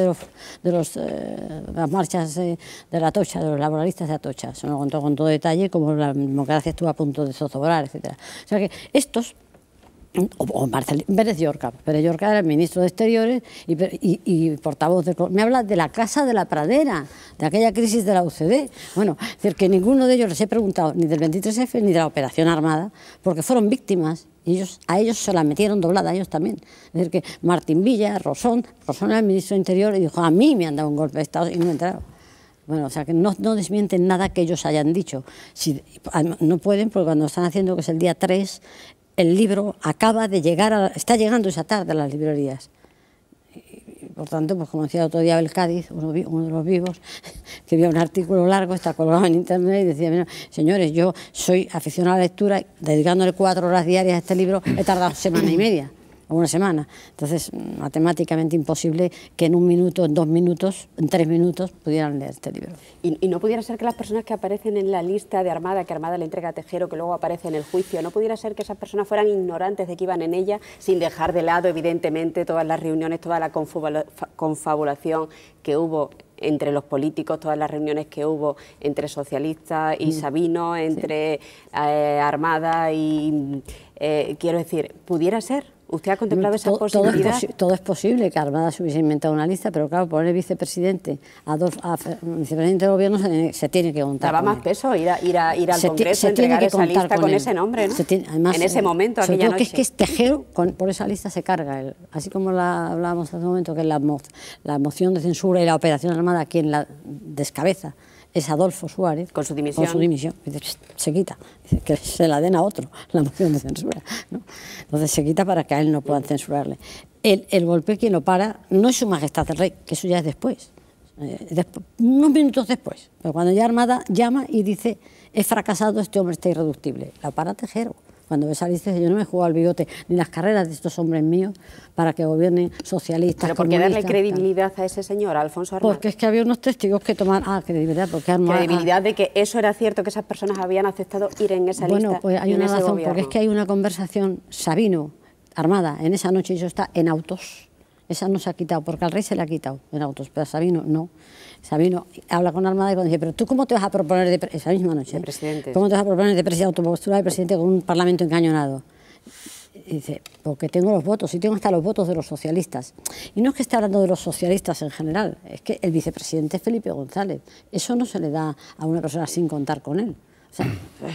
de, eh, las marchas de la Tocha, de los laboralistas de Atocha, se lo contó con todo detalle como la democracia estuvo a punto de zozobrar, etcétera O sea que estos o, Marcelín Pérez Llorca. Pérez Llorca era el ministro de Exteriores y, portavoz de... Me habla de la Casa de la Pradera, de aquella crisis de la UCD. Bueno, es decir, que ninguno de ellos les he preguntado ni del 23F ni de la Operación Armada, porque fueron víctimas ellos, a ellos se la metieron doblada, ellos también. Es decir, que Martín Villa, Rosón, Rosón era el ministro de Interior y dijo, a mí me han dado un golpe de Estado y no he entrado. Bueno, o sea, que no, desmienten nada que ellos hayan dicho. no pueden, porque cuando están haciendo, que es el día 3, el libro acaba de llegar, está llegando esa tarde a las librerías. por tanto, pues como decía otro día el Cádiz, uno, de los vivos, que vio un artículo largo, está colgado en internet y decía, Mira, señores, yo soy aficionado a la lectura, dedicándole cuatro horas diarias a este libro, he tardado semana y media una semana. Entonces, matemáticamente imposible que en un minuto, en dos minutos, en tres minutos pudieran leer este libro. Y, no pudiera ser que las personas que aparecen en la lista de Armada, que Armada le entrega Tejero, que luego aparece en el juicio, no pudiera ser que esas personas fueran ignorantes de que iban en ella, sin dejar de lado, evidentemente, todas las reuniones, toda la confabulación que hubo entre los políticos, todas las reuniones que hubo entre socialistas y mm. sabinos, entre eh, Armada y, eh, quiero decir, pudiera ser ¿Usted ha contemplado esa posibilidad? Todo es, posible que Armada se hubiese inventado una lista, pero claro, poner vicepresidente a dos a, vicepresidente del gobierno se, tiene que contar. Daba más peso ir, a, ir, al se Congreso a entregar esa lista con, ese nombre, ¿no? además, en ese momento, aquella noche. que es que es Tejero, con, por esa lista se carga el Así como la, hablábamos hace un momento, que es la, la moción de censura y la operación Armada quien la descabeza es Adolfo Suárez. Con su dimisión. su dimisión. se quita. que se la den a otro la moción de censura. Entonces se quita para que a él no puedan censurarle. El, golpe quien lo para no es su majestad el rey, que eso ya es después. Eh, después unos minutos después. Pero cuando ya Armada llama y dice, he fracasado, este hombre está irreductible. La para Tejero. Cuando ves a yo no me he jugado al bigote ni las carreras de estos hombres míos para que gobiernen socialistas. Pero ¿por qué darle credibilidad a ese señor, Alfonso Armada? Porque es que había unos testigos que tomaban... Ah, credibilidad, porque Armada... Ah. Credibilidad de que eso era cierto, que esas personas habían aceptado ir en esa lista. Bueno, pues hay una razón, porque es que hay una conversación, Sabino, armada, en esa noche, y eso está en autos esa no se ha quitado, porque al rey se le ha quitado en autos, pero a Sabino no. Sabino habla con Armada y dice, pero tú cómo te vas a proponer, de esa misma noche, presidente. ¿cómo te vas a proponer de presidente, autopostura de presidente con un parlamento encañonado? Y dice, porque tengo los votos, y tengo hasta los votos de los socialistas. Y no es que esté hablando de los socialistas en general, es que el vicepresidente es Felipe González. Eso no se le da a una persona sin contar con él. O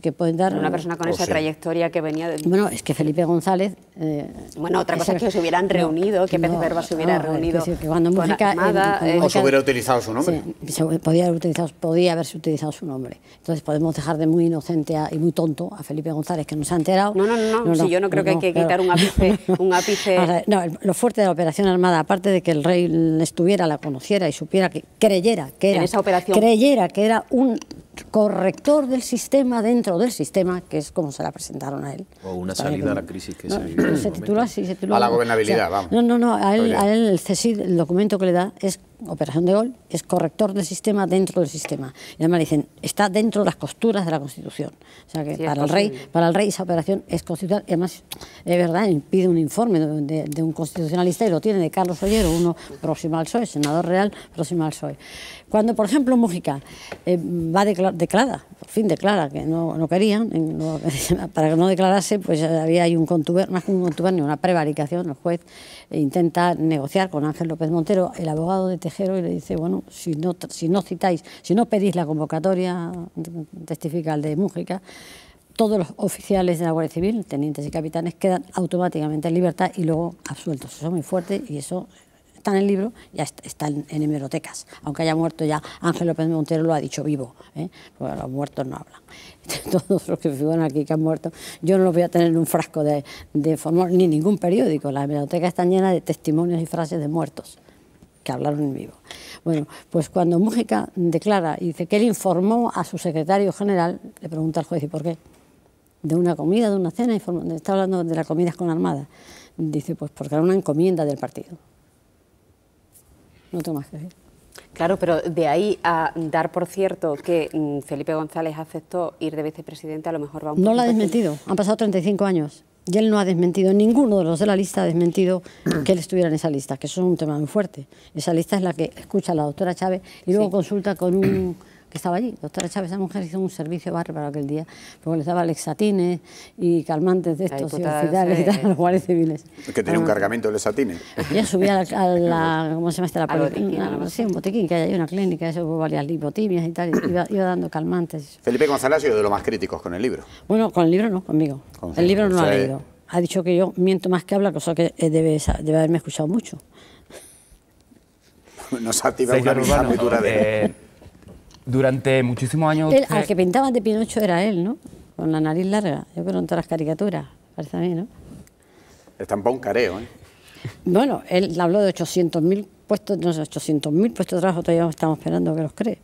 que pueden dar... Una persona con esa trayectoria que venía... De... Bueno, es que Felipe González... Eh, bueno, otra cosa es que se hubieran reunido, que Pérez se hubiera reunido que cuando o se hubiera utilizado su nombre. podía, utilizado, podía haberse utilizado su nombre. Entonces podemos dejar de muy inocente y muy tonto a Felipe González, que nos ha enterado. No, no, no, no, si yo no creo que hay que quitar un ápice... Un no, lo fuerte de la Operación Armada, aparte de que el rey estuviera, la conociera y supiera, que creyera que era... esa operación. Creyera que era un corrector del sistema dentro del sistema, que es como se la presentaron a él. O una salida a la crisis que se vivió. Se titula así, se titula... A la gobernabilidad, vamos. No, no, no, a él, el, el documento que le da es operación de Gol, es corrector del sistema dentro del sistema. Y además dicen, está dentro de las costuras de la Constitución. O sea que para, el rey, para el rey esa operación es constitucional. Y además, es verdad, pide un informe de, un constitucionalista y lo tiene de Carlos Ollero, uno próximo al PSOE, senador real próximo al PSOE. Cuando, por ejemplo, Mújica eh, va declara, declara, por fin declara que no, no querían, para pues que no declarase, pues había hay un contubernio, más un una prevaricación. El juez intenta negociar con Ángel López Montero, el abogado de y le dice, bueno, si no, si no citáis, si no pedís la convocatoria testifical de Mújica, todos los oficiales de la Guardia Civil, tenientes y capitanes, quedan automáticamente en libertad y luego absueltos. Eso es muy fuerte y eso está en el libro, ya está, en, hemerotecas. Aunque haya muerto ya, Ángel López Montero lo ha dicho vivo, ¿eh? porque los muertos no hablan. Todos los que figuran aquí que han muerto, yo no los voy a tener en un frasco de, de ni ningún periódico. la hemeroteca está llena de testimonios y frases de muertos que hablaron en vivo. Bueno, pues cuando Mújica declara y dice que él informó a su secretario general, le pregunta al juez, ¿y por qué? De una comida, de una cena, está hablando de las comidas con Armada. Dice, pues porque era una encomienda del partido. No tengo más que decir. Claro, pero de ahí a dar por cierto que mm, Felipe González aceptó ir de vicepresidente, a lo mejor va un No lo ha desmentido, han pasado 35 años. Y él no ha desmentido, ninguno de los de la lista ha desmentido que él estuviera en esa lista, que eso es un tema muy fuerte. Esa lista es la que escucha la doctora Chávez y luego consulta con un que estaba allí. Doctora Chávez, esa mujer hizo un servicio bárbaro aquel día, porque les daba lexatines y calmantes de estos, y hospitales y tal, los guardias civiles. Que tenía un ah. cargamento de lexatines. Ya subía a la, ¿cómo se llama esta? La, sí, un botiquín, que hay una clínica, eso, varias lipotimias y tal, iba, dando calmantes. Felipe González de los más críticos con el libro. Bueno, con el libro no, conmigo. el libro no lo ha leído. Ha dicho que yo miento más que habla, cosa que eh, debe, haberme escuchado mucho. Nos activado una ruptura de... Eh, durante muchísimos años... El, Al que pintaba de Pinocho era él, ¿no? Con la nariz larga, yo creo en todas las caricaturas, parece a mí, ¿no? tampoco un careo, ¿eh? Bueno, él habló de 800.000 puestos, no sé, 800.000 puestos de trabajo, todavía estamos esperando que los cree.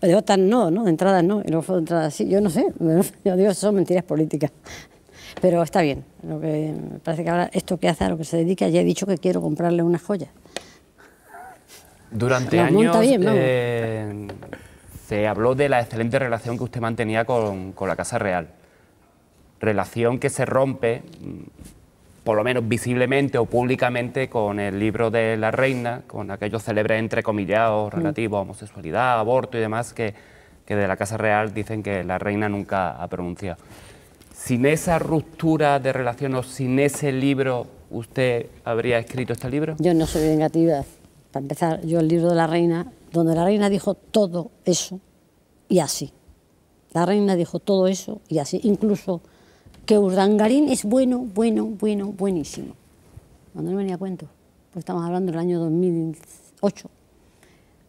Pero De otras no, ¿no? De entrada no, y luego fue de entrada sí. Yo no sé, yo digo, son mentiras políticas. Pero está bien, lo que me parece que ahora esto que hace, a lo que se dedica, ya he dicho que quiero comprarle una joya. Durante años eh, se habló de la excelente relación que usted mantenía con, la Casa Real. Relación que se rompe, mm, por lo menos visiblemente o públicamente, con el libro de la reina, con aquellos célebres entrecomillados mm. relativos a homosexualidad, aborto y demás que, que de la Casa Real dicen que la reina nunca ha pronunciado. Sin esa ruptura de relación o sin ese libro, ¿usted habría escrito este libro? Yo no soy negativa para empezar, yo el libro de la reina, donde la reina dijo todo eso y así. La reina dijo todo eso y así, incluso que Urdangarín es bueno, bueno, bueno, buenísimo. Cuando no venía a cuento, pues estamos hablando del año 2008,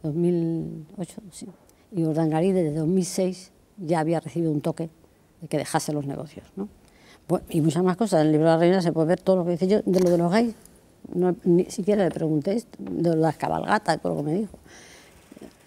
2008, sí. Y Urdangarín desde 2006 ya había recibido un toque de que dejase los negocios, y muchas más cosas. En el libro de la reina se puede ver todo lo que dice yo de lo de los gays ni siquiera le pregunté de las cabalgatas, por lo que me dijo.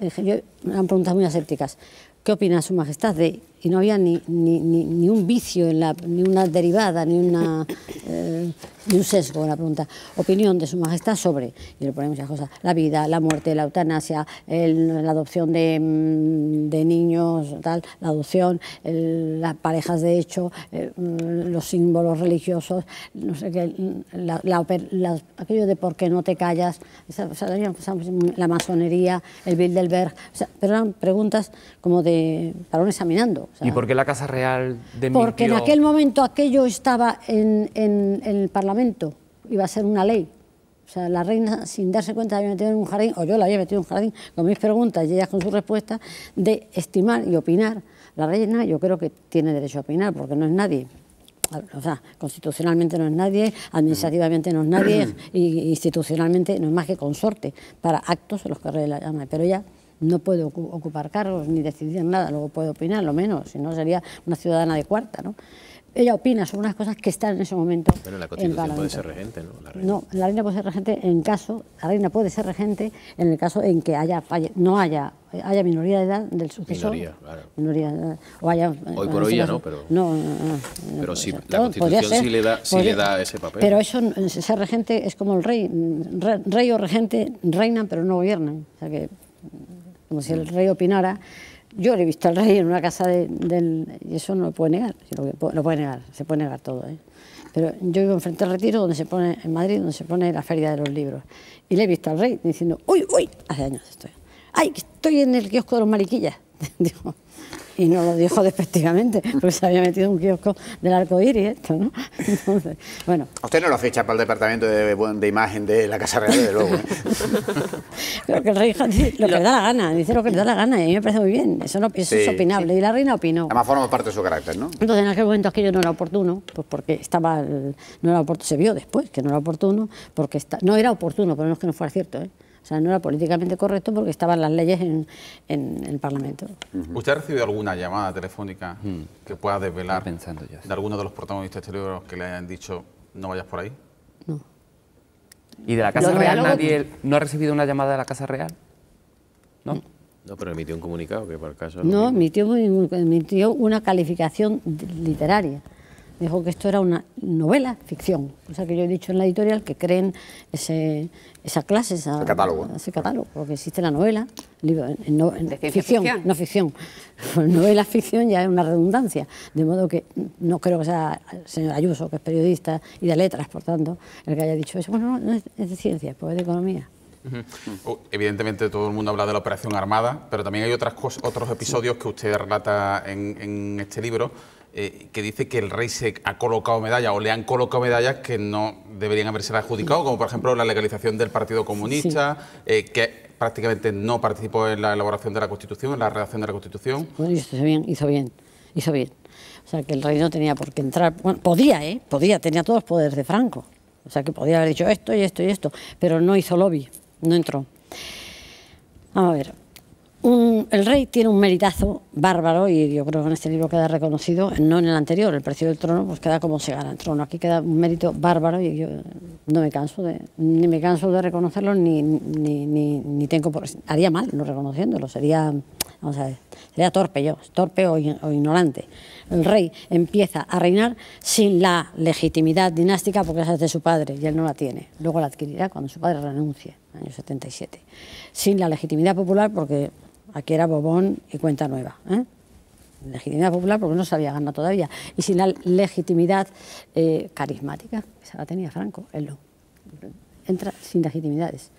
dije, han preguntas muy asépticas. ¿Qué opina su majestad de y no había ni, ni, un vicio, en la, ni una derivada, ni, una, eh, ni un sesgo en la pregunta. Opinión de Su Majestad sobre, y le ponemos muchas cosas, la vida, la muerte, la eutanasia, la adopción mm, de, niños, tal, la adopción, las parejas de hecho, eh, mm, los símbolos religiosos, no sé qué, mm, la, aquello de por qué no te callas, la masonería, el Bilderberg, o sea, pero eran preguntas como de para un examinando. ¿Y por qué la Casa Real de Porque en aquel momento aquello estaba en, el Parlamento, iba a ser una ley. O sea, la reina, sin darse cuenta, había metido en un jardín, o yo la había metido en un jardín, con mis preguntas y ella con sus respuestas, de estimar y opinar. La reina yo creo que tiene derecho a opinar, porque no es nadie o sea, constitucionalmente no es nadie, administrativamente no es nadie, y institucionalmente no es más que consorte para actos en los que la llama. Pero ya no puedo ocupar cargos ni decidir nada, luego puede opinar, lo menos, si no sería una ciudadana de cuarta, ¿no? Ella opina sobre unas cosas que están en ese momento. Pero la Constitución puede ser regente, ¿no? La reina. No, la reina puede ser regente en caso, la reina puede ser regente en el caso en que haya no haya haya minoría de edad del sucesor. Minoría, claro. Minoría o haya, hoy por hoy ya no, pero. No, no, no pero la Constitución sí, le da, le da ese papel. Pero eso, ser regente es como el rey. Rey o regente reinan, pero no gobiernan. O sea que como si el rey opinara. Yo le he visto al rey en una casa de, del... Y eso no lo puede negar, lo, puede negar, se puede negar todo. ¿eh? Pero yo vivo enfrente al retiro, donde se pone en Madrid, donde se pone la Feria de los Libros. Y le he visto al rey diciendo, uy, uy, hace años estoy. Ay, estoy en el kiosco de los mariquillas. Y no lo dijo despectivamente, porque se había metido un kiosco del arco iris esto, ¿no? bueno. Usted no lo ficha para el departamento de, de imagen de la Casa Real, de luego. ¿eh? el rey lo que le da la gana, dice lo que le da la gana, y a mí me parece muy bien, eso, no, es opinable, y la reina opinó. Además forma parte de su carácter, ¿no? Entonces en aquel momento aquello no era oportuno, pues porque estaba, no era oportuno, se vio después que no era oportuno, porque está, no era oportuno, pero no es que no fuera cierto, ¿eh? O sea, no era políticamente correcto porque estaban las leyes en, el Parlamento. ¿Usted ha recibido alguna llamada telefónica hmm. que pueda desvelar de alguno de los protagonistas exteriores que le hayan dicho no vayas por ahí? No. ¿Y de la Casa Real nadie no ha recibido una llamada de la Casa Real? ¿No? no. pero emitió un comunicado que por el caso... No, emitió una calificación literaria dijo que esto era una novela ficción. O sea que yo he dicho en la editorial que creen ese, esa clase, ese catálogo. porque existe la novela, libro, ficción, no ficción. novela ficción ya es una redundancia, de modo que no creo que sea el señor Ayuso, que es periodista y de letras, por tanto, el que haya dicho eso. Bueno, no, es, de ciencia, es de economía. evidentemente todo el mundo habla de la Operación Armada, pero también hay otras otros episodios que usted relata en este libro eh, que dice que el rey se ha colocado medallas o le han colocado medallas que no deberían haberse adjudicado, como por ejemplo la legalización del Partido Comunista, eh, que prácticamente no participó en la elaboración de la Constitución, en la redacción de la Constitución. Bueno, hizo bien, hizo bien, hizo bien. O sea, que el rey no tenía por qué entrar, bueno, podía, ¿eh? Podía, tenía todos los poderes de Franco. O sea, que podía haber dicho esto y esto y esto, pero no hizo lobby, no entró. a ver, el rey tiene un meritazo bárbaro y yo creo que en este libro queda reconocido, no en el anterior, el precio del trono, pues queda como se gana el trono. Aquí queda un mérito bárbaro y yo no me canso de, ni me canso de reconocerlo, ni, ni, tengo, por, haría mal no reconociéndolo, sería, vamos a ver, torpe yo, torpe o, ignorante. El rey empieza a reinar sin la legitimidad dinástica porque esa es de su padre y él no la tiene, luego la adquirirá cuando su padre renuncie, año 77, sin la legitimidad popular porque Aquí era Bobón y cuenta nueva. ¿eh? Legitimidad popular porque no se había ganado todavía. Y sin la legitimidad eh, carismática, esa la tenía Franco, él no. Entra sin legitimidades.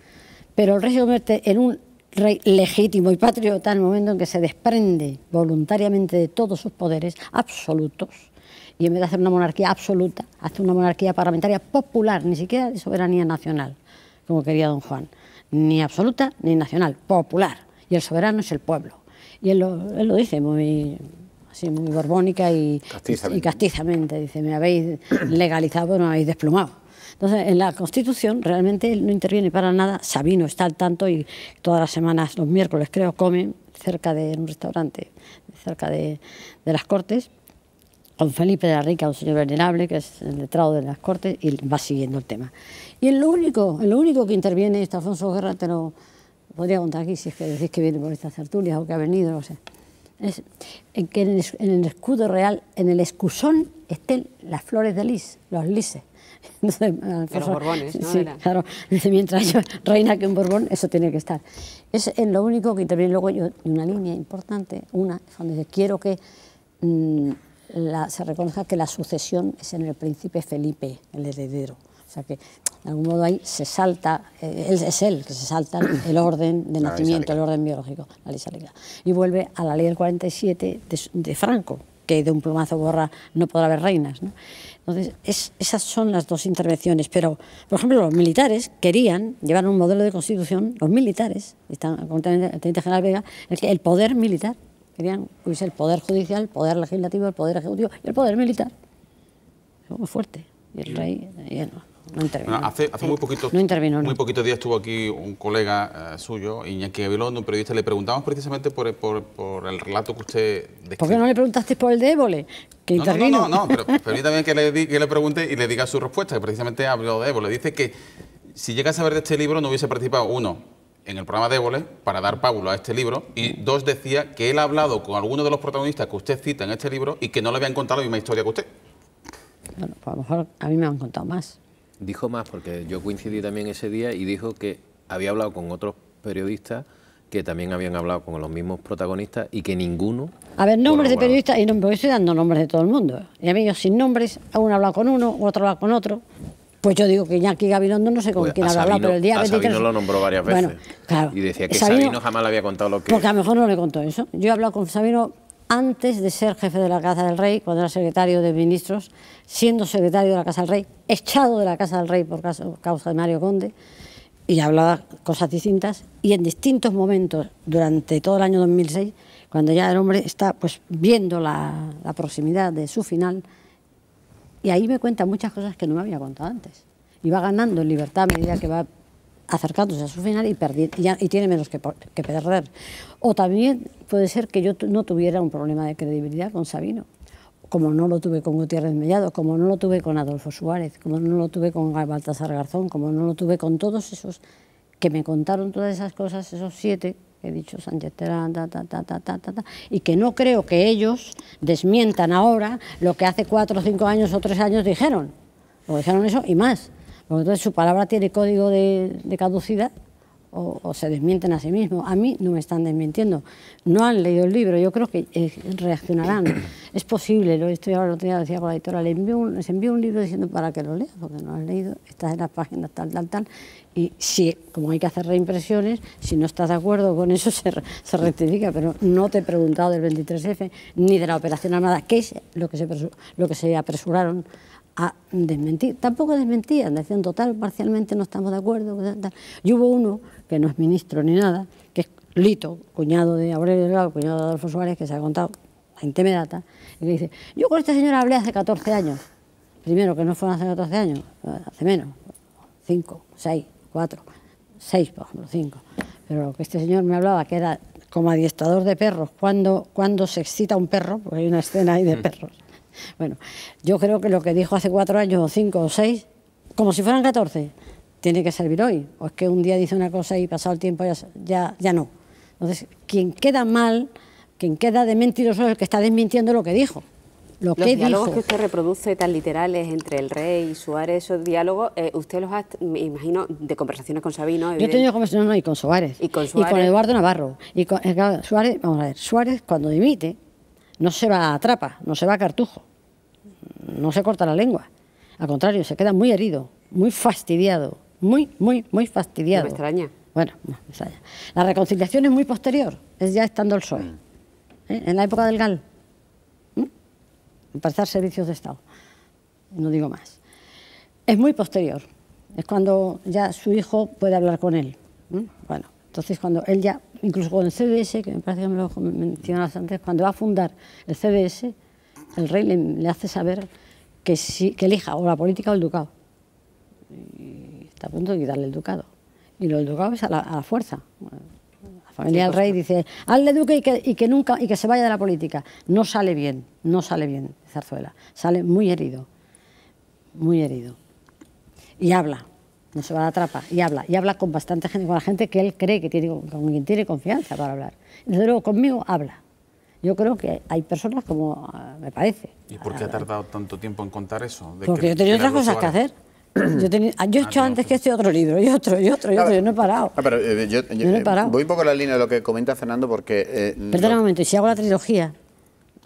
Pero el rey se en un rey legítimo y patriota en el momento en que se desprende voluntariamente de todos sus poderes absolutos y en vez de hacer una monarquía absoluta, hace una monarquía parlamentaria popular, ni siquiera de soberanía nacional, como quería don Juan, ni absoluta ni nacional, popular el soberano es el pueblo. Y él lo, dice muy, así, muy borbónica y, castizamente. y castizamente, dice, me habéis legalizado, pero me habéis desplumado. Entonces, en la Constitución realmente ...él no interviene para nada. Sabino está al tanto y todas las semanas, los miércoles creo, comen cerca de un restaurante, cerca de, las Cortes, con Felipe de la Rica, un señor venerable, que es el letrado de las Cortes, y va siguiendo el tema. Y en lo único, en lo único que interviene este Alfonso Guerra, podría contar aquí si es que decís que viene por esta tertulia o que ha venido, no sé. en que en el, escudo real, en el escusón estén las flores de lis, los lises. los borbones, ¿no? Sí, claro. mientras reina que en Borbón, eso tiene que estar. Es en lo único que también luego yo, una línea importante, una, donde dice, quiero que mm, se reconozca que la sucesión es en el príncipe Felipe, el heredero. O sea que, de algún modo, ahí se salta, eh, es él que se salta el orden de nacimiento, el orden biológico, la ley salida. Y vuelve a la ley del 47 de, Franco, que de un plumazo borra no podrá haber reinas. Entonces, esas son las dos intervenciones. Pero, por ejemplo, los militares querían llevar un modelo de constitución, los militares, están el teniente general Vega, el poder militar, querían hubiese el poder judicial, el poder legislativo, el poder ejecutivo y el poder militar. Es muy fuerte. Y el rey, no intervino. Ah, hace, hace muy poquito, no muy poquitos estuvo aquí un colega eh, suyo, Iñaki Gabilondo, un periodista, le preguntamos precisamente por, por, el relato que usted ¿Por qué no le preguntaste por el Débole. Que no, no, no, no, pero permítame que le, pregunte y le diga su respuesta, que precisamente habló de Débole. Dice que si llega a saber de este libro no hubiese participado, uno, en el programa Débole para dar pábulo a este libro y dos, decía que él ha hablado con alguno de los protagonistas que usted cita en este libro y que no le habían contado la misma historia que usted. Bueno, pues a lo mejor a mí me han contado más dijo más, porque yo coincidí también ese día y dijo que había hablado con otros periodistas que también habían hablado con los mismos protagonistas y que ninguno... A ver, nombres de periodistas, y no, porque estoy dando nombres de todo el mundo. Y yo sin nombres, uno ha hablado con uno, otro ha hablado con otro. Pues yo digo que Iñaki Gabilondo no sé con pues quién ha hablado, pero el día a 23... Sabino lo nombró varias veces. Y decía que Sabino, jamás le había contado lo que... Porque a lo mejor no le contó eso. Yo he hablado con Sabino antes de ser jefe de la Casa del Rey, cuando era secretario de ministros, siendo secretario de la Casa del Rey, echado de la Casa del Rey por causa de Mario Conde, y hablaba cosas distintas, y en distintos momentos durante todo el año 2006, cuando ya el hombre está pues viendo la, proximidad de su final, y ahí me cuenta muchas cosas que no me había contado antes. Y va ganando en libertad a medida que va acercándose a su final y, tiene menos que, que perder. O también puede ser que yo no tuviera un problema de credibilidad con Sabino, como no lo tuve con Gutiérrez Mellado, como no lo tuve con Adolfo Suárez, como no lo tuve con Baltasar Garzón, como no lo tuve con todos esos que me contaron todas esas cosas, esos siete que he dicho, Sánchez Terán, y que no creo que ellos desmientan ahora lo que hace cuatro, cinco años o tres años dijeron. Lo dijeron eso y más. Porque entonces su palabra tiene código de caducidad o, se desmienten a sí mismos. A mí no me están desmintiendo. No han leído el libro. Yo creo que eh, reaccionarán. es posible. Lo estoy ahora lo tenía decía con la editora. Les envió envío un libro diciendo para que lo lea porque no lo han leído. Estás en las páginas tal tal tal. Y si, como hay que hacer reimpresiones, si no estás de acuerdo con eso se, se rectifica. Pero no te he preguntado del 23F ni de la operación armada, qué es lo que se, lo que se apresuraron a desmentir. Tampoco desmentían, decían total, parcialmente no estamos de acuerdo. Y hubo uno, que no es ministro ni nada, que es Lito, cuñado de Aurelio Delgado, cuñado de Adolfo Suárez, que se ha contado a intemedata, y que dice, yo con este señor hablé hace 14 años. Primero, que no fue hace 14 años, hace menos, 5, 6, 4, 6, por ejemplo, 5. Pero que este señor me hablaba que era como adiestrador de perros, cuando, cuando se excita un perro, porque hay una escena ahí de mm. perros, bueno, yo creo que lo que dijo hace cuatro años o cinco o seis, como si fueran catorce, tiene que servir hoy. O es que un día dice una cosa y pasado el tiempo ya, ya, no. Entonces, quien queda mal, quien queda de mentiroso es el que está desmintiendo lo que dijo. Lo los diálogos que usted reproduce tan literales entre el rey y Suárez, esos diálogos, eh, usted los ha, me imagino, de conversaciones con Sabino. Yo he tenido conversaciones no, y con Suárez. Y con Eduardo Navarro. Y con, eh, Suárez, vamos a ver, Suárez cuando dimite, no se va a trapa, no se va a cartujo, no se corta la lengua. Al contrario, se queda muy herido, muy fastidiado, muy, muy, muy fastidiado. extraña. Bueno, La reconciliación es muy posterior, es ya estando el sol. E, mm. ¿eh? en la época del GAL, para servicios de Estado, no digo más. Es muy posterior, es cuando ya su hijo puede hablar con él. Bueno, entonces, cuando él ya, incluso con el CDS, que me parece que me lo mencionas antes, cuando va a fundar el CDS, el rey le, hace saber que, que elija o la política o el ducado. Y está a punto de quitarle el ducado. Y lo del ducado es a la, fuerza. La familia del rey pues, dice, hazle duque y que, nunca y que se vaya de la política. No sale bien, no sale bien Zarzuela. Sale muy herido, muy herido. Y habla, no se va a la trapa y habla, y habla con bastante gente, con la gente que él cree que tiene, con quien tiene confianza para hablar. Desde luego, conmigo habla. Yo creo que hay personas como, ah, me parece. ¿Y por qué ha tardado tanto tiempo en contar eso? Porque yo tenía otras cosas que hacer. Yo, he ah, hecho antes pues. que este otro libro, y otro, y otro, y otro, yo no he parado. Ah, eh, eh, voy un poco en la línea de lo que comenta Fernando porque... Eh, Perdona un momento, ¿y si hago la trilogía?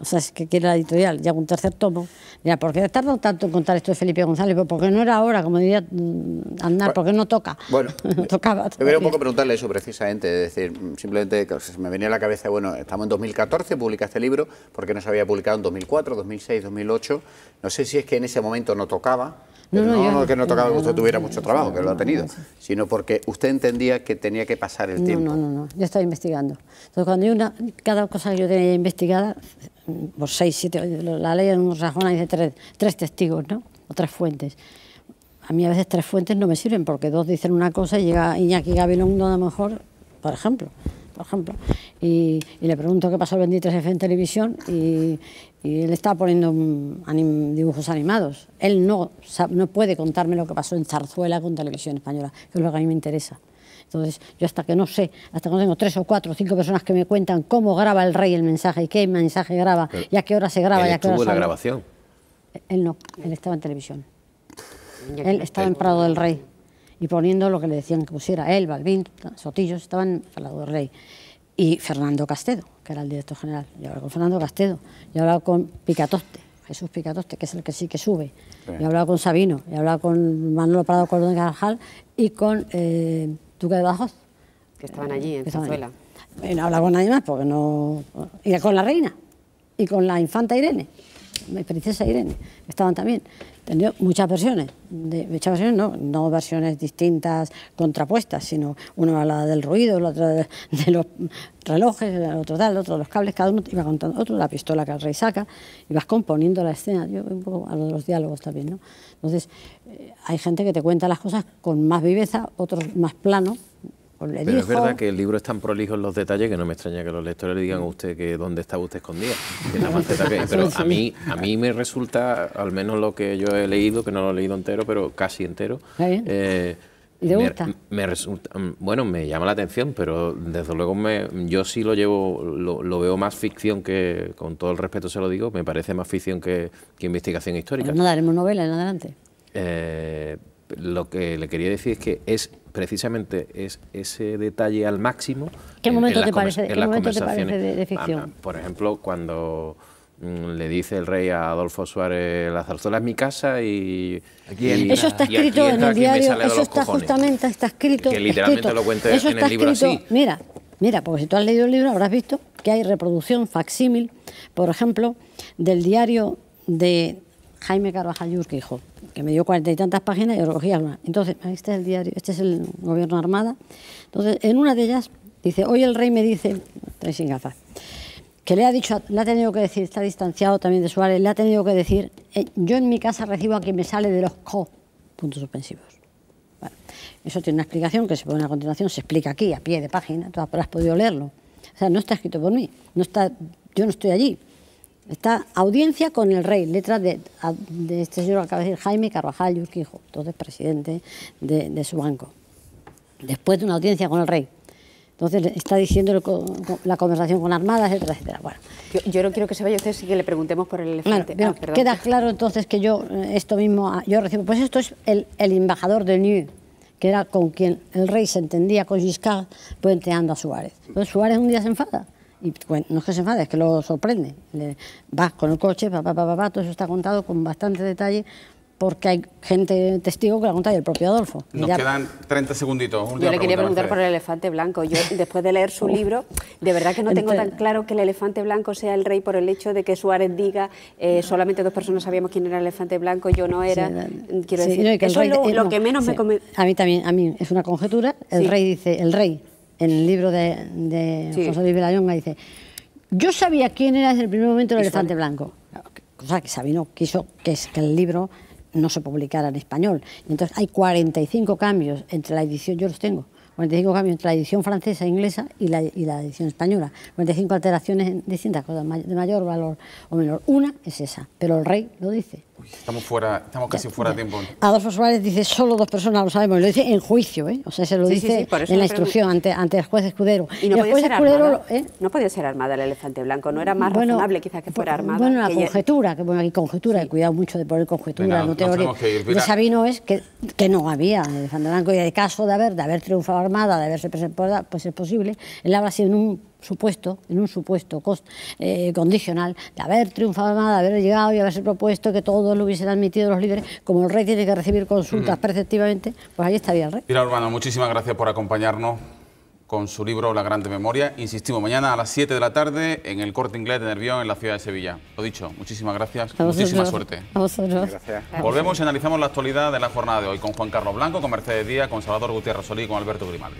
o sea, es que quiere la editorial, ya un tercer tomo. Mira, ¿por qué tardado tanto en contar esto de Felipe González? Pues porque no era ahora, como diría mm, Andar, porque no toca. Bueno, no tocaba. Me un poco preguntarle eso precisamente, es decir, simplemente me venía a la cabeza, bueno, estamos en 2014, publica este libro, porque no se había publicado en 2004, 2006, 2008. No sé si es que en ese momento no tocaba no, no, no, que no tocaba que usted tuviera mucho trabajo, que lo ha tenido, sino porque usted entendía que tenía que pasar el tiempo. No, no, no, yo estaba investigando. Entonces, cuando hay una, cada cosa que yo tenía investigada, por seis, siete, la ley en un rajón hay de tres, tres testigos, ¿no? O tres fuentes. A mí a veces tres fuentes no me sirven porque dos dicen una cosa y llega Iñaki Gabilón, a lo mejor, por ejemplo por ejemplo, y, le pregunto qué pasó el 23F en televisión y, él estaba poniendo mm, dibujos animados. Él no, no puede contarme lo que pasó en Zarzuela con televisión española, que es lo que a mí me interesa. Entonces, yo hasta que no sé, hasta que no tengo tres o cuatro o cinco personas que me cuentan cómo graba el rey el mensaje y qué mensaje graba y a qué hora se graba y a qué hora la grabación? Él no, él estaba en televisión. Él estaba en Prado del Rey y poniendo lo que le decían que pusiera él, Balbín, Sotillos, estaban del Rey y Fernando Castedo, que era el director general. Yo hablaba con Fernando Castedo, Y hablaba con Picatoste, Jesús Picatoste, que es el que sí que sube. Y hablaba con Sabino, Y hablaba con Manolo Prado Cordón Carajal y con eh, Duque de Bajos. Que estaban allí, en Venezuela. Y no hablaba con nadie más, porque no... Y con la reina, y con la infanta Irene mi princesa Irene, estaban también. tenía muchas versiones, de, muchas versiones no, versiones distintas, contrapuestas, sino una hablaba del ruido, la otra de, los relojes, la otro tal, otro de los cables, cada uno iba contando, otro la pistola que el rey saca, y vas componiendo la escena, yo un poco a los diálogos también, ¿no? Entonces, eh, hay gente que te cuenta las cosas con más viveza, otros más plano, pues pero es verdad que el libro es tan prolijo en los detalles que no me extraña que los lectores le digan a usted que dónde estaba usted escondida. pero a mí, a mí me resulta, al menos lo que yo he leído, que no lo he leído entero, pero casi entero. ¿Le eh, gusta? Me, resulta, mm, bueno, me llama la atención, pero desde luego me, yo sí lo llevo, lo, veo más ficción que, con todo el respeto se lo digo, me parece más ficción que, que investigación histórica. No daremos novela en adelante. Eh, lo que le quería decir es que es precisamente ese detalle al máximo. ¿Qué momento, te, parece, de, ficción? Por ejemplo, cuando mm, le dice el rey a Adolfo Suárez la zarzuela es mi casa y, aquí eso está escrito en el diario eso está justamente está escrito que literalmente lo cuente el libro mira mira porque si tú has leído el libro habrás visto que hay reproducción facsímil por ejemplo del diario de Jaime Carvajal hijo, que me dio cuarenta y tantas páginas y yo Entonces, este es el diario, este es el gobierno armada. Entonces, en una de ellas dice, hoy el rey me dice, tres sin gafas, que le ha dicho, le ha tenido que decir, está distanciado también de Suárez, le ha tenido que decir, eh, yo en mi casa recibo a quien me sale de los co, puntos suspensivos. Bueno, eso tiene una explicación que se pone a continuación, se explica aquí, a pie de página, tú has podido leerlo. O sea, no está escrito por mí, no está, yo no estoy allí. Está audiencia con el rey, letra de, este señor, acaba de decir Jaime Carvajal y Urquijo, entonces presidente de, su banco. Después de una audiencia con el rey, entonces está diciendo la conversación con Armada, etcétera, etcétera. Bueno. Yo, no quiero que se vaya usted, sí que le preguntemos por el elefante. Ah, queda claro entonces que yo eh, esto mismo, ah, yo recibo, pues esto es el, embajador de New, que era con quien el rey se entendía con Giscard puenteando a Suárez. Entonces Suárez un día se enfada y no es que se enfade, es que lo sorprende. va con el coche, va, va, va todo eso está contado con bastante detalle porque hay gente testigo que la contado, y el propio Adolfo. Nos quedan 30 segunditos. Yo le quería preguntar por el elefante blanco. Yo, después de leer su libro, de verdad que no tengo tan claro que el elefante blanco sea el rey por el hecho de que Suárez diga eh, solamente dos personas sabíamos quién era el elefante blanco, yo no era. quiero decir, eso es lo, eh, que menos me convence. A mí también, a mí es una conjetura. El rey dice, el rey en el libro de, de José Luis dice, yo sabía quién era desde el primer momento el elefante blanco, cosa que Sabino quiso que, es, que el libro no se publicara en español. Entonces hay 45 cambios entre la edición, yo los tengo, 45 cambios entre la edición francesa e inglesa y la, y la edición española, 45 alteraciones en distintas cosas, de mayor valor o menor. Una es esa, pero el rey lo dice estamos fuera, estamos casi fuera de tiempo. Adolfo Suárez dice, solo dos personas lo sabemos, lo dice en juicio, ¿eh? o sea, se lo dice en la instrucción ante, ante, el juez Escudero. no, podía ser armada, ¿eh? no podía ser armada el elefante blanco, no era más razonable quizás que fuera armada. Bueno, la conjetura, que bueno, aquí conjetura, he cuidado mucho de poner conjetura, no teoría. Sabino es que, que no había el elefante blanco y el caso de haber, de haber triunfado armada, de haberse presentado, pues es posible, él habla sido en un supuesto, en un supuesto cost, eh, condicional, de haber triunfado, de haber llegado y haberse propuesto que todos lo hubiesen admitido los líderes, como el rey tiene que recibir consultas perceptivamente, pues ahí estaría el rey. Mira, Urbano, muchísimas gracias por acompañarnos con su libro La Grande Memoria. Insistimos, mañana a las 7 de la tarde en el Corte Inglés de Nervión, en la ciudad de Sevilla. Lo dicho, muchísimas gracias, muchísima suerte. A vosotros. Gracias. Volvemos y analizamos la actualidad de la jornada de hoy con Juan Carlos Blanco, con Mercedes Díaz, con Salvador Gutiérrez Solí y con Alberto Grimaldi.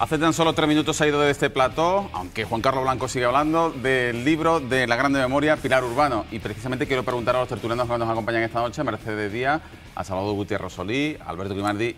Hace tan solo tres minutos ha ido de este plató, aunque Juan Carlos Blanco sigue hablando, del libro de la grande memoria Pilar Urbano. Y precisamente quiero preguntar a los tertulianos que nos acompañan esta noche, a Mercedes Díaz, a Salvador Gutiérrez Solí, a Alberto Grimaldi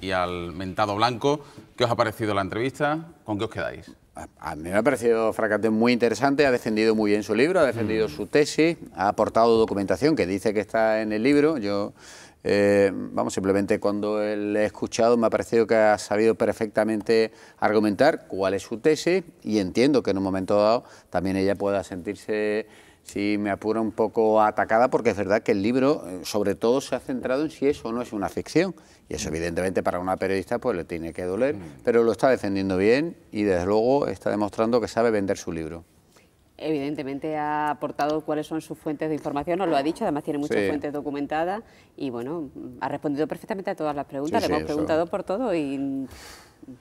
y al mentado Blanco, ¿qué os ha parecido la entrevista? ¿Con qué os quedáis? A mí me ha parecido Fracate muy interesante, ha defendido muy bien su libro, ha defendido mm. su tesis, ha aportado documentación que dice que está en el libro. Yo eh, vamos, simplemente cuando le he escuchado me ha parecido que ha sabido perfectamente argumentar cuál es su tesis y entiendo que en un momento dado también ella pueda sentirse, si me apura, un poco atacada, porque es verdad que el libro eh, sobre todo se ha centrado en si eso no es una ficción. Y eso evidentemente para una periodista pues le tiene que doler, mm. pero lo está defendiendo bien y desde luego está demostrando que sabe vender su libro evidentemente ha aportado cuáles son sus fuentes de información, nos lo ha dicho, además tiene muchas fuentes documentadas y bueno, ha respondido perfectamente a todas las preguntas, le hemos preguntado por todo y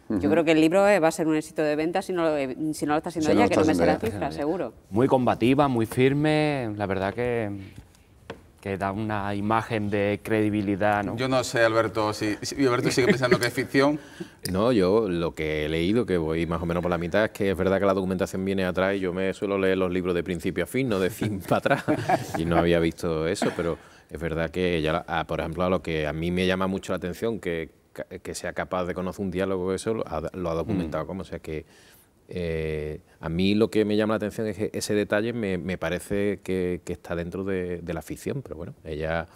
yo creo que el libro eh, va a ser un éxito de venta si no lo, eh, si no está haciendo ella, que no me sé la cifra, seguro. Muy combativa, muy firme, la verdad que que da una imagen de credibilidad. ¿no? Yo no sé, Alberto, si, Alberto sigue pensando que es ficción. No, yo lo que he leído, que voy más o menos por la mitad, es que es verdad que la documentación viene atrás y yo me suelo leer los libros de principio a fin, no de fin para atrás, y no había visto eso, pero es verdad que, ya, por ejemplo, a lo que a mí me llama mucho la atención, que, sea capaz de conocer un diálogo, eso lo ha, documentado como, mm. o sea que eh, a mí lo que me llama la atención es que ese detalle me, parece que, está dentro de, la ficción, pero bueno, ella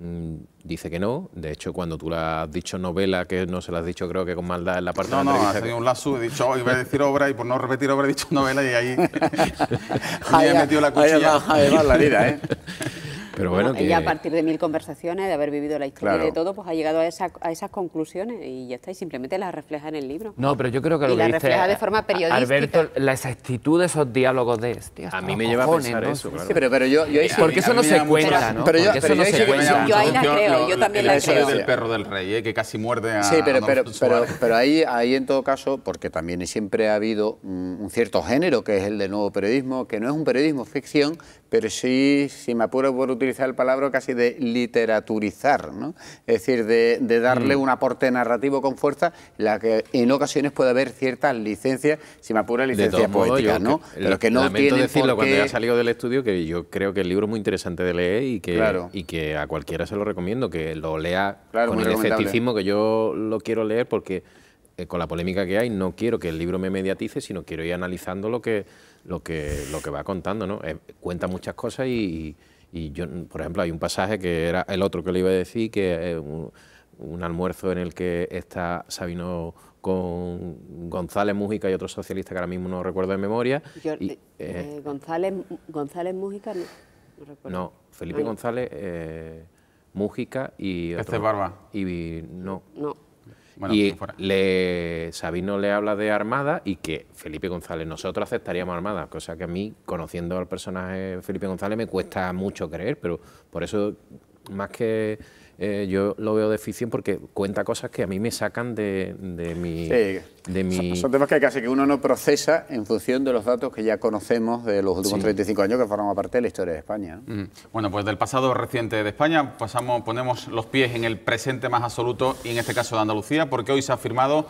mm, dice que no. De hecho, cuando tú la has dicho novela, que no se la has dicho creo que con maldad en la parte de la No, no, ha sido un lazo, he dicho, voy a decir obra y por no repetir obra he dicho novela y ahí me he metido la cuchilla. la ¿eh? Pero a partir de mil conversaciones, de haber vivido la historia de todo, pues ha llegado a, esas conclusiones y ya está, y simplemente las refleja en el libro. No, pero yo creo que lo que refleja de forma periodística. Alberto, la exactitud de esos diálogos de este. A mí me lleva a pensar eso, Sí, pero, yo, Porque eso no se cuenta, ¿no? eso no se cuenta. Yo ahí la creo, yo también la creo. del perro del rey, eh, que casi muerde a... Sí, pero, pero, ahí, ahí en todo caso, porque también siempre ha habido mm, un cierto género, que es el de nuevo periodismo, que no es un periodismo ficción, pero sí, si me apuro por utilizar utilizar el palabra casi de literaturizar, es decir, de, darle mm. un aporte narrativo con fuerza, la que en ocasiones puede haber ciertas licencias, si me apura licencias poéticas, ¿no? Pero que no lamento decirlo cuando ya salido del estudio que yo creo que el libro es muy interesante de leer y que, y que a cualquiera se lo recomiendo, que lo lea con el escepticismo que yo lo quiero leer porque eh, con la polémica que hay, no quiero que el libro me mediatice, sino quiero ir analizando lo que, lo que, lo que va contando. ¿no? Eh, cuenta muchas cosas y, y yo, por ejemplo, hay un pasaje que era el otro que le iba a decir, que es eh, un, almuerzo en el que está Sabino con González Mújica y otro socialista que ahora mismo no recuerdo de memoria. Eh, eh, González, González Mújica no, Felipe ah, González Mújica y... Este otro, este Barba. Y No y Le, Sabino le habla de Armada y que Felipe González, nosotros aceptaríamos Armada, cosa que a mí, conociendo al personaje Felipe González, me cuesta mucho creer, pero por eso, más que eh, yo lo veo deficiente porque cuenta cosas que a mí me sacan de, de mi... Sí. De mi... Son, temas que casi que uno no procesa en función de los datos que ya conocemos de los últimos 35 años que forman parte de la historia de España. Mm. Bueno, pues del pasado reciente de España pasamos, ponemos los pies en el presente más absoluto y en este caso de Andalucía, porque hoy se ha firmado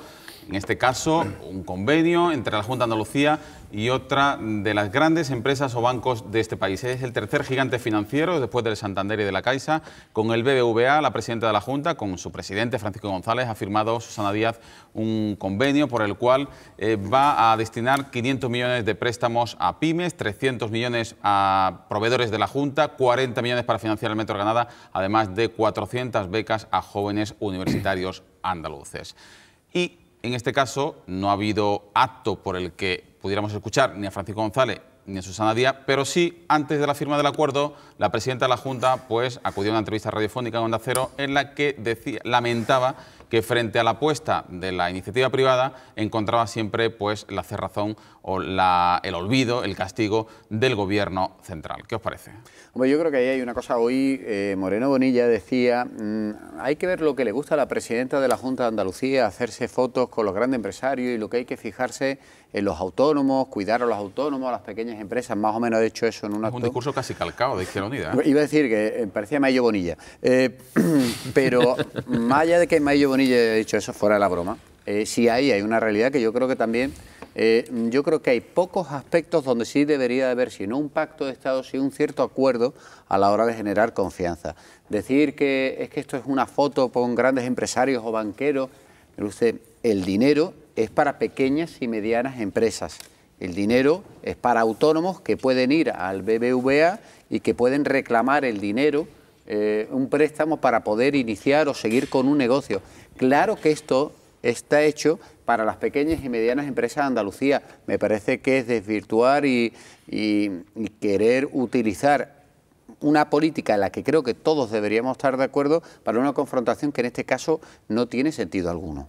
en este caso, un convenio entre la Junta de Andalucía y otra de las grandes empresas o bancos de este país. Es el tercer gigante financiero, después del Santander y de la Caixa. Con el BBVA, la presidenta de la Junta, con su presidente Francisco González, ha firmado Susana Díaz un convenio por el cual eh, va a destinar 500 millones de préstamos a pymes, 300 millones a proveedores de la Junta, 40 millones para financiar el Metro Granada, además de 400 becas a jóvenes universitarios andaluces. Y en este caso, no ha habido acto por el que pudiéramos escuchar ni a Francisco González ni a Susana Díaz, pero sí, antes de la firma del acuerdo, la presidenta de la Junta pues, acudió a una entrevista radiofónica en Onda Cero en la que decía, lamentaba que frente a la apuesta de la iniciativa privada encontraba siempre pues, la cerrazón o la, el olvido, el castigo del gobierno central. ¿Qué os parece? Hombre, yo creo que ahí hay una cosa. Hoy eh, Moreno Bonilla decía, mm, hay que ver lo que le gusta a la presidenta de la Junta de Andalucía, hacerse fotos con los grandes empresarios y lo que hay que fijarse en los autónomos, cuidar a los autónomos, a las pequeñas empresas, más o menos he hecho eso en un Un discurso casi calcado de Izquierda Unida. ¿eh? Iba a decir que eh, parecía Mayo Bonilla, eh, pero más allá de que Mayo Bonilla haya dicho eso, fuera de la broma, sí hay una realidad que yo creo que también... yo creo que hay pocos aspectos donde sí debería haber, si no un pacto de Estado, sí un cierto acuerdo a la hora de generar confianza. Decir que es que esto es una foto con grandes empresarios o banqueros, usted, el dinero es para pequeñas y medianas empresas. El dinero es para autónomos que pueden ir al BBVA y que pueden reclamar el dinero, eh, un préstamo para poder iniciar o seguir con un negocio. Claro que esto está hecho para las pequeñas y medianas empresas de Andalucía. Me parece que es desvirtuar y querer utilizar una política en la que creo que todos deberíamos estar de acuerdo para una confrontación que en este caso no tiene sentido alguno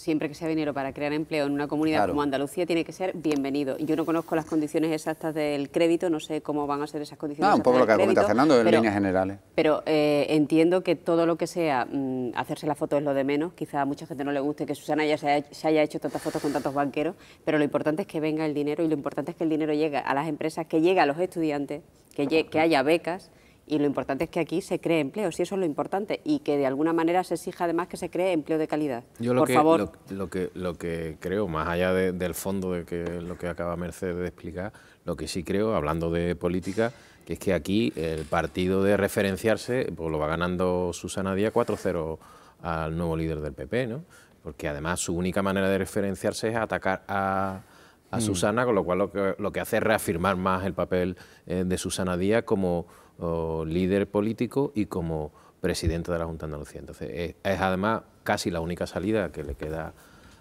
siempre que sea dinero para crear empleo en una comunidad como Andalucía, tiene que ser bienvenido. Yo no conozco las condiciones exactas del crédito, no sé cómo van a ser esas condiciones. un poco lo que comenta Fernando en líneas generales. Pero eh, entiendo que todo lo que sea mm, hacerse la foto es lo de menos. Quizá a mucha gente no le guste que Susana ya se haya, hecho tantas fotos con tantos banqueros, pero lo importante es que venga el dinero y lo importante es que el dinero llegue a las empresas, que llegue a los estudiantes, que, que haya becas y lo importante es que aquí se cree empleo, si eso es lo importante, y que de alguna manera se exija además que se cree empleo de calidad. Yo lo, que, Lo, que, lo que creo, más allá del fondo de que lo que acaba Mercedes de explicar, lo que sí creo, hablando de política, que es que aquí el partido de referenciarse pues lo va ganando Susana Díaz 4-0 al nuevo líder del PP, ¿no? Porque además su única manera de referenciarse es atacar a, a mm. Susana, con lo cual lo que, lo que hace es reafirmar más el papel eh, de Susana Díaz como líder político y como presidente de la Junta de Andalucía. Entonces, es, además casi la única salida que le queda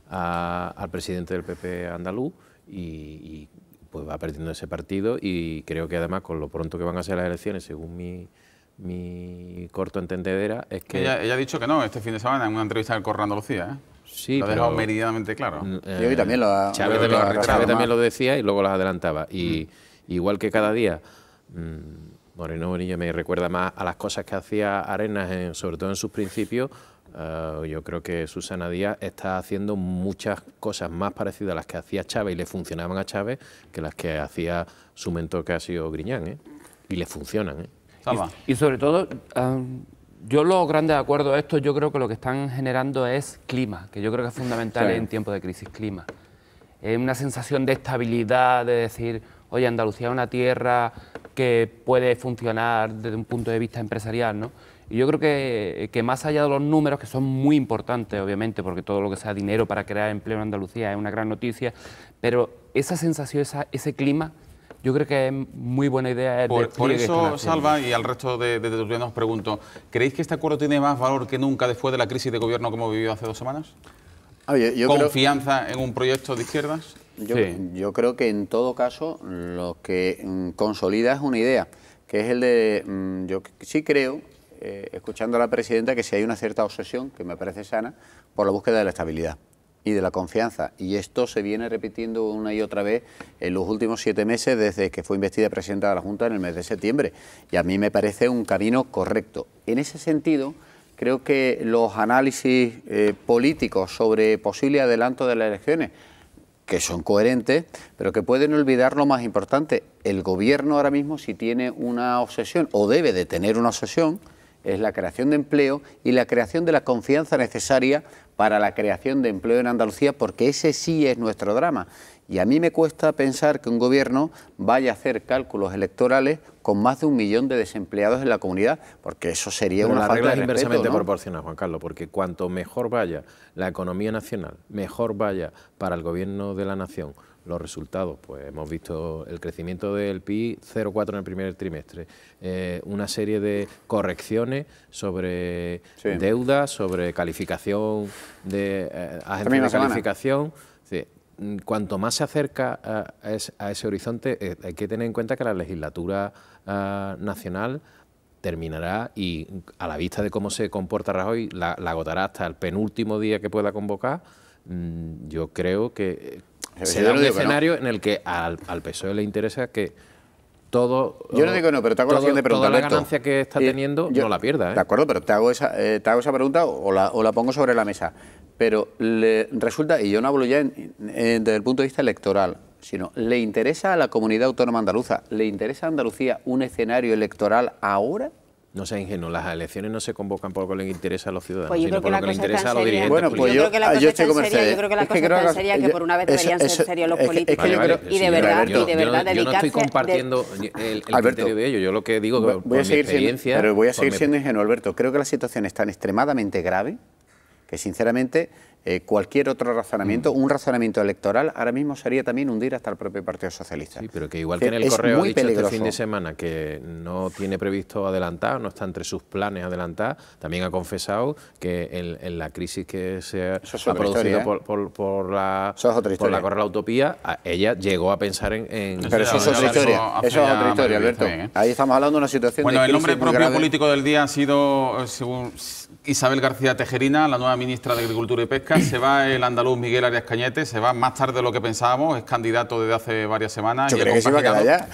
al presidente del PP andaluz y, pues va perdiendo ese partido y creo que además con lo pronto que van a ser las elecciones, según mi, corto entendedera, es que... Ella, ha dicho que no este fin de semana en una entrevista del Correo Andalucía, ¿eh? Sí, lo ha dejado meridianamente claro. Mm, eh, también lo Chávez, también, lo, decía y luego las adelantaba. Y mm. igual que cada día... Mm, Moreno Bonilla me recuerda más a las cosas que hacía Arenas, sobre todo en sus principios. Eh, yo creo que Susana Díaz está haciendo muchas cosas más parecidas a las que hacía Chávez y le funcionaban a Chávez que las que hacía su mentor que ha sido Griñán. ¿eh? Y le funcionan. ¿eh? Y, sobre todo, ah, ...yo lo grande de acuerdo a esto... yo creo que lo que están generando es clima, que yo creo que es fundamental en tiempos de crisis, clima. ...es una sensación de estabilidad, de decir, oye, Andalucía es una tierra que puede funcionar desde un punto de vista empresarial, ¿no? Y yo creo que, más allá de los números, que son muy importantes, obviamente, porque todo lo que sea dinero para crear empleo en Andalucía es una gran noticia, pero esa sensación, ese clima, yo creo que es muy buena idea. Por, eso, Salva, y al resto de, de, de pregunto, ¿creéis que este acuerdo tiene más valor que nunca después de la crisis de gobierno como vivió hace dos semanas? ¿Confianza en un proyecto de izquierdas? Yo, creo que en todo caso lo que mm, consolida es una idea, que es el de, mm, yo sí creo, eh, escuchando a la presidenta, que si hay una cierta obsesión, que me parece sana, por la búsqueda de la estabilidad y de la confianza. Y esto se viene repitiendo una y otra vez en los últimos siete meses desde que fue investida presidenta de la Junta en el mes de septiembre. Y a mí me parece un camino correcto. En ese sentido, creo que los análisis eh, políticos sobre posible adelanto de las elecciones que son coherentes, pero que pueden olvidar lo más importante. El gobierno ahora mismo si tiene una obsesión, o debe de tener una obsesión, es la creación de empleo y la creación de la confianza necesaria para la creación de empleo en Andalucía, porque ese sí es nuestro drama. Y a mí me cuesta pensar que un gobierno vaya a hacer cálculos electorales con más de un millón de desempleados en la comunidad, porque eso sería una la falta regla es inversamente proporcional, Juan Carlos, porque cuanto mejor vaya la economía nacional, mejor vaya para el gobierno de la nación los resultados, pues hemos visto el crecimiento del PIB 0,4 en el primer trimestre, eh, una serie de correcciones sobre deudas... sobre calificación de eh, ...agentes de calificación. Mm, cuanto más se acerca a, ese, horizonte, eh, hay que tener en cuenta que la legislatura ah, nacional terminará y a la vista de cómo se comporta Rajoy, la, agotará hasta el penúltimo día que pueda convocar. Mm, yo creo que se eh, eh, será un escenario en el que al PSOE le interesa que todo. Yo no digo no, pero te hago la siguiente pregunta. Toda la ganancia que está teniendo, yo, no la pierda. ¿eh? De acuerdo, pero te hago esa, eh, te hago esa pregunta o la, o la, pongo sobre la mesa. Pero le resulta, y yo no hablo ya desde el punto de vista electoral, sino le interesa a la comunidad autónoma andaluza, le interesa a Andalucía un escenario electoral ahora. No sea ingenuo, las elecciones no se convocan porque lo les interesa a los ciudadanos, pues sino por lo que les interesa a los pues dirigentes. Bueno, pues yo, creo que la ah, cosa yo estoy yo creo que la es cosa que tan que, por una vez deberían ser serios los políticos es que, y, de verdad, yo, y de verdad, yo, no estoy compartiendo el, el criterio de ellos, yo lo que digo voy, por voy a seguir experiencia... Siendo, pero voy a seguir siendo mi... ingenuo, Alberto. Creo que la situación es tan extremadamente grave que, sinceramente, eh, cualquier otro razonamiento, mm. un razonamiento electoral, ahora mismo sería también hundir hasta el propio Partido Socialista. Sí, pero que igual que en el correo ha dicho peligroso. este fin de semana que no tiene previsto adelantar, no está entre sus planes adelantar, también ha confesado que en, la crisis que se ha producido ¿eh? por, la, es por la Utopía, ella llegó a pensar en... pero eso es otra historia, eso es otra historia, Alberto. ¿eh? Ahí estamos hablando de una situación bueno, el nombre propio político del día ha sido, según Isabel García Tejerina, la nueva ministra de Agricultura y Pesca, se va el andaluz Miguel Arias Cañete, se va más tarde de lo que pensábamos, es candidato desde hace varias semanas. Yo creo que se iba a quedar ya.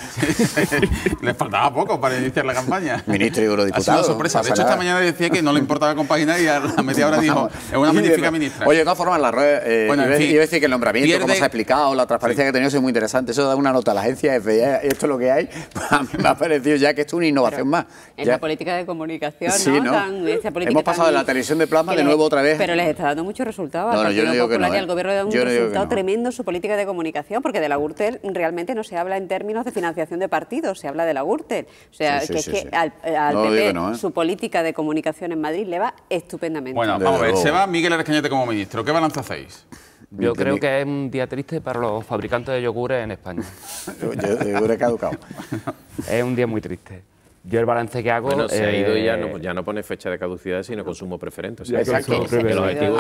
Le faltaba poco para iniciar la campaña. Ministro y eurodiputado. Ha sido una sorpresa. De hecho, esta mañana decía que no le importaba compaginar y a media hora dijo, es una magnífica ministra. Oye, de todas formas, la red, eh, bueno, iba, a decir que el nombramiento, como se ha explicado, la transparencia que ha tenido es muy interesante. Eso da una nota a la agencia eh, esto es lo que hay. Pues a mí me ha parecido ya que esto es una innovación más. En la política de comunicación, ¿no? Hemos pasado de la televisión de plasma de nuevo otra vez. Pero les está dando muchos resultados. El no, yo y ¿eh? Gobierno de un resultado tremendo su política de comunicación, porque de la URTEL realmente no se habla en términos de financiación de partidos, se habla de la URTEL. O sea, que es que al, su política de comunicación en Madrid le va estupendamente. Bueno, vamos a ver, se va Miguel Arcañete como ministro. ¿Qué balance hacéis? Yo creo que es un día triste para los fabricantes de yogures en España. Yo he caducado. Es un día muy triste yo el balance que hago. Bueno, se ha ido y ya, no, eh, ya no pone fecha de caducidad, sino consumo preferente. exacto.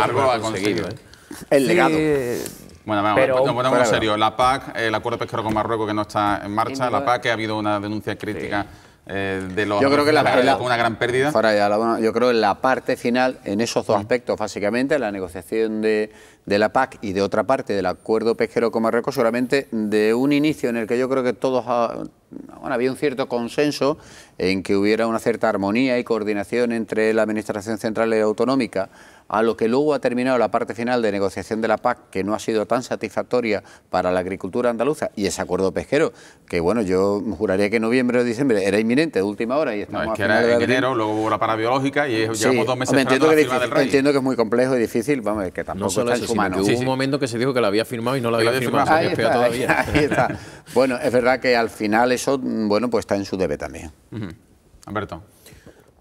Algo ha ¿eh? conseguido. El legado. bueno, vamos, a nos en serio. La PAC, el acuerdo pesquero con Marruecos que no está en marcha, la PAC, que ha habido una denuncia crítica. Eh, de los yo creo que la, una gran pérdida. yo creo que la parte final, en esos dos aspectos básicamente, la negociación de, la PAC y de otra parte del acuerdo pesquero con Marruecos, solamente de un inicio en el que yo creo que todos ah, bueno, había un cierto consenso en que hubiera una cierta armonía y coordinación entre la Administración Central y Autonómica a lo que luego ha terminado la parte final de negociación de la PAC, que no ha sido tan satisfactoria para la agricultura andaluza, y ese acuerdo pesquero, que bueno, yo juraría que noviembre o diciembre era inminente, de última hora, y estamos no, es que era en enero, luego hubo la para biológica y llevamos dos meses me entiendo, que es muy complejo y difícil, vamos, que tampoco no solo está en su mano. Sí, sí. un momento que se dijo que la había firmado y no la había, firmado, todavía. bueno, es verdad que al final eso, mm, bueno, pues está en su debe también. Alberto.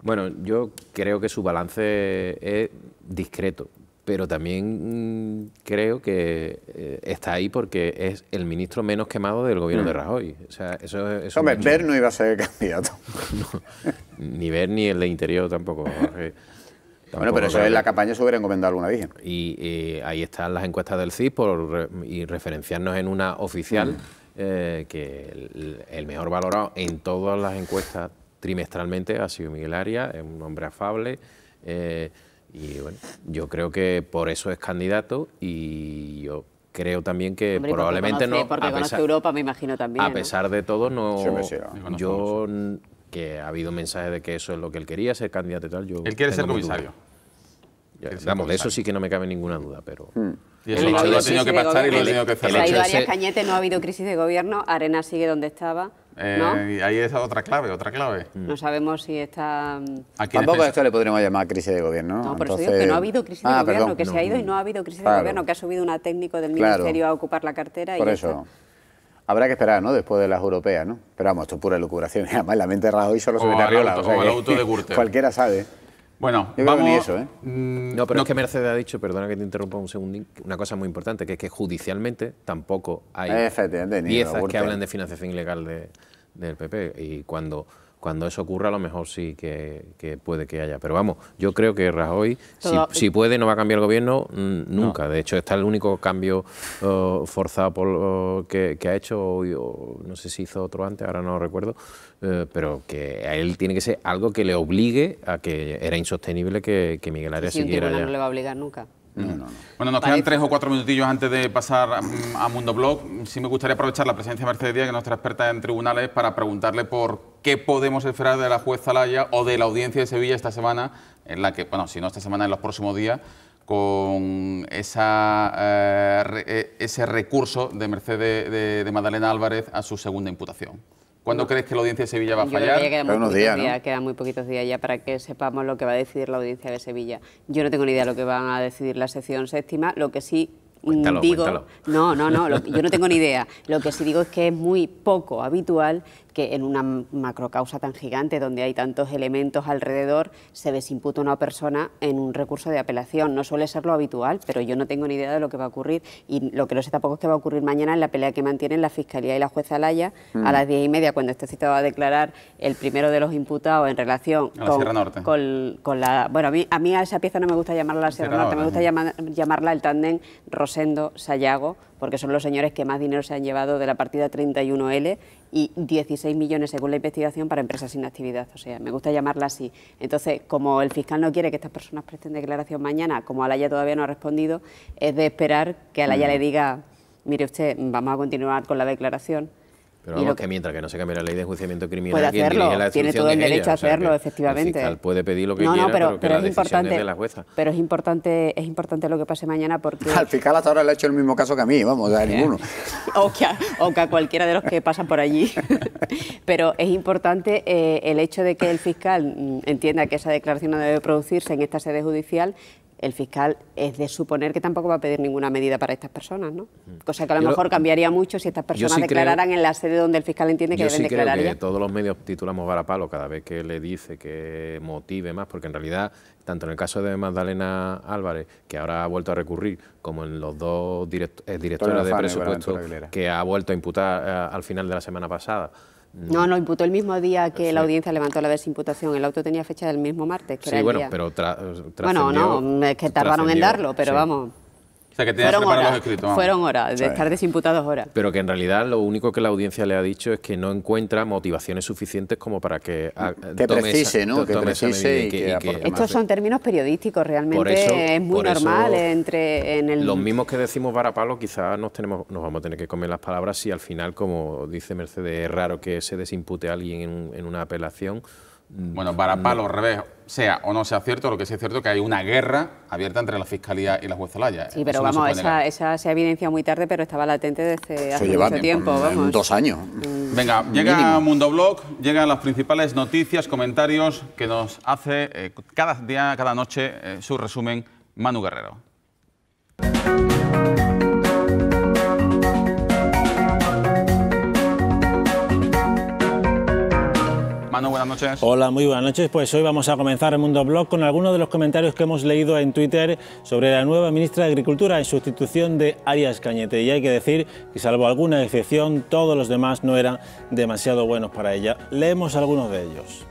Bueno, yo creo que su balance es discreto, pero también mm, creo que eh, está ahí porque es el ministro menos quemado del gobierno de mm. Rajoy. O sea, eso, Hombre, Ver no iba a ser candidato. ni Ver ni el de Interior tampoco. bueno, pero eso es la campaña se hubiera encomendado alguna vez. Y, eh, ahí están las encuestas del CIS por, y referenciarnos en una oficial mm. eh, que el, mejor valorado en todas las encuestas trimestralmente ha sido Miguel área es un hombre afable. Eh, y bueno, yo creo que por eso es candidato y yo creo también que probablemente no. a pesar, Europa, me imagino también. A pesar de todo, no. yo, que ha habido mensajes de que eso es lo que él quería, ser candidato y tal. Yo él quiere ser comisario. de eso sí que no me cabe ninguna duda, pero. Hmm. Y eso lo ha tenido que pasar y lo ha tenido que Ha ido Cañete, no ha habido crisis de gobierno, Arena sigue donde estaba. Eh, ahí es otra clave, otra clave. No mm. sabemos si está... Tampoco a esto le podremos llamar crisis de gobierno. No, por Entonces... digo que no ha habido crisis de ah, gobierno, que se ha ido y no ha habido crisis de gobierno, que ha subido una técnico del ministerio a ocupar la cartera. Por y eso. Habrá que esperar, ¿no? Después de las europeas, ¿no? Pero vamos, esto es pura locuración. Además, la mente de Rajoy solo se mete arriba. O ...como el auto de Cualquiera sabe. Bueno, vamos... eso, ¿eh? No, pero es que Mercedes ha dicho, perdona que te interrumpa un segundo, una cosa muy importante, que es que judicialmente tampoco hay piezas que hablan de financiación ilegal del PP. Y cuando cuando eso ocurra, a lo mejor sí que, puede que haya. Pero vamos, yo creo que Rajoy, si, si, puede, no va a cambiar el gobierno nunca. De hecho, está el único cambio oh, forzado por, oh, que, ha hecho, o, no sé si hizo otro antes, ahora no lo recuerdo, eh, pero que a él tiene que ser algo que le obligue a que era insostenible que, Miguel Área siguiera. no le va a obligar nunca. Mm. Bueno, nos quedan tres o cuatro minutillos antes de pasar mm, a, MundoBlog. Mundo Sí me gustaría aprovechar la presencia de Mercedes Díaz, que es nuestra experta en tribunales, para preguntarle por qué podemos esperar de la juez Zalaya o de la audiencia de Sevilla esta semana, en la que, bueno, si no esta semana, en los próximos días, con eh, eh, ese recurso de Mercedes de, de Álvarez a su segunda imputación. ¿Cuándo mm. crees que la audiencia de Sevilla va a fallar? Que quedan, unos días, quedan muy poquitos días ya para que sepamos lo que va a decidir la audiencia de Sevilla. Yo no tengo ni idea de lo que van a decidir la sección séptima, lo que sí digo, no, no, no, yo no tengo ni idea. Lo que sí digo es que es muy poco habitual que en una macrocausa tan gigante, donde hay tantos elementos alrededor, se desimputa una persona en un recurso de apelación. No suele ser lo habitual, pero yo no tengo ni idea de lo que va a ocurrir. Y lo que no sé tampoco es que va a ocurrir mañana en la pelea que mantienen la Fiscalía y la jueza Laya a las mm. diez y media, cuando esté citado a declarar el primero de los imputados en relación con, la... Bueno, a mí, a mí a esa pieza no me gusta llamarla la Sierra, Norte, me gusta llamarla el tándem Rosendo-Sayago, porque son los señores que más dinero se han llevado de la partida 31L y 16 millones, según la investigación, para empresas sin actividad. O sea, me gusta llamarla así. Entonces, como el fiscal no quiere que estas personas presten declaración mañana, como Alaya todavía no ha respondido, es de esperar que Alaya mm. le diga, mire usted, vamos a continuar con la declaración pero vamos, que, mientras que no se cambie la ley de enjuiciamiento criminal, tiene todo el derecho a hacerlo, efectivamente. puede pedir lo que quiera, pero, es importante, la jueza. Pero es importante, lo que pase mañana porque... Al fiscal hasta ahora le ha hecho el mismo caso que a mí, vamos, a ninguno. o, que a, cualquiera de los que pasan por allí. pero es importante eh, el hecho de que el fiscal mm, entienda que esa declaración no debe producirse en esta sede judicial el fiscal es de suponer que tampoco va a pedir ninguna medida para estas personas, ¿no? Mm. Cosa que a lo mejor cambiaría mucho si estas personas declararan en la sede donde el fiscal entiende que yo deben sí declarar. Creo que todos los medios titulamos varapalo cada vez que le dice que motive más, porque en realidad, tanto en el caso de Magdalena Álvarez, que ahora ha vuelto a recurrir, como en los dos directores de presupuesto que ha vuelto a imputar eh, al final de la semana pasada, no, mm. no, imputó el mismo día que la audiencia levantó la desimputación. El auto tenía fecha del mismo martes. Que sí, bueno, pero eh, bueno, no, es que tardaron en darlo, pero vamos. O sea, que tenían fueron horas, los escritos. Fueron horas, de estar desimputados horas. Pero que en realidad lo único que la audiencia le ha dicho es que no encuentra motivaciones suficientes como para que... Ah, que precise, ¿no? Que precise y, que, Estos son términos periodísticos, realmente es muy normal entre... En Los mismos que decimos varapalo, quizás nos, tenemos, nos vamos a tener que comer las palabras si al final, como dice Mercedes, es raro que se desimpute a alguien en, en una apelación... Bueno, para mm, palo, revés, sea o no sea cierto, lo que sí es cierto es que hay una guerra abierta entre la Fiscalía y la juez Zelaya. Sí, pero vamos, esa, se evidencia muy tarde, pero estaba latente desde hace mucho tiempo. Dos años. Mm. Venga, mm, llega a Mundo Blog, llegan las principales noticias, comentarios que nos hace eh, cada día, cada noche, eh, su resumen Manu Guerrero. buenas noches. Hola, muy buenas noches. Pues hoy vamos a comenzar el Mundo Blog con algunos de los comentarios que hemos leído en Twitter sobre la nueva ministra de Agricultura en sustitución de Arias Cañete. Y hay que decir que salvo alguna excepción, todos los demás no eran demasiado buenos para ella. Leemos algunos de ellos.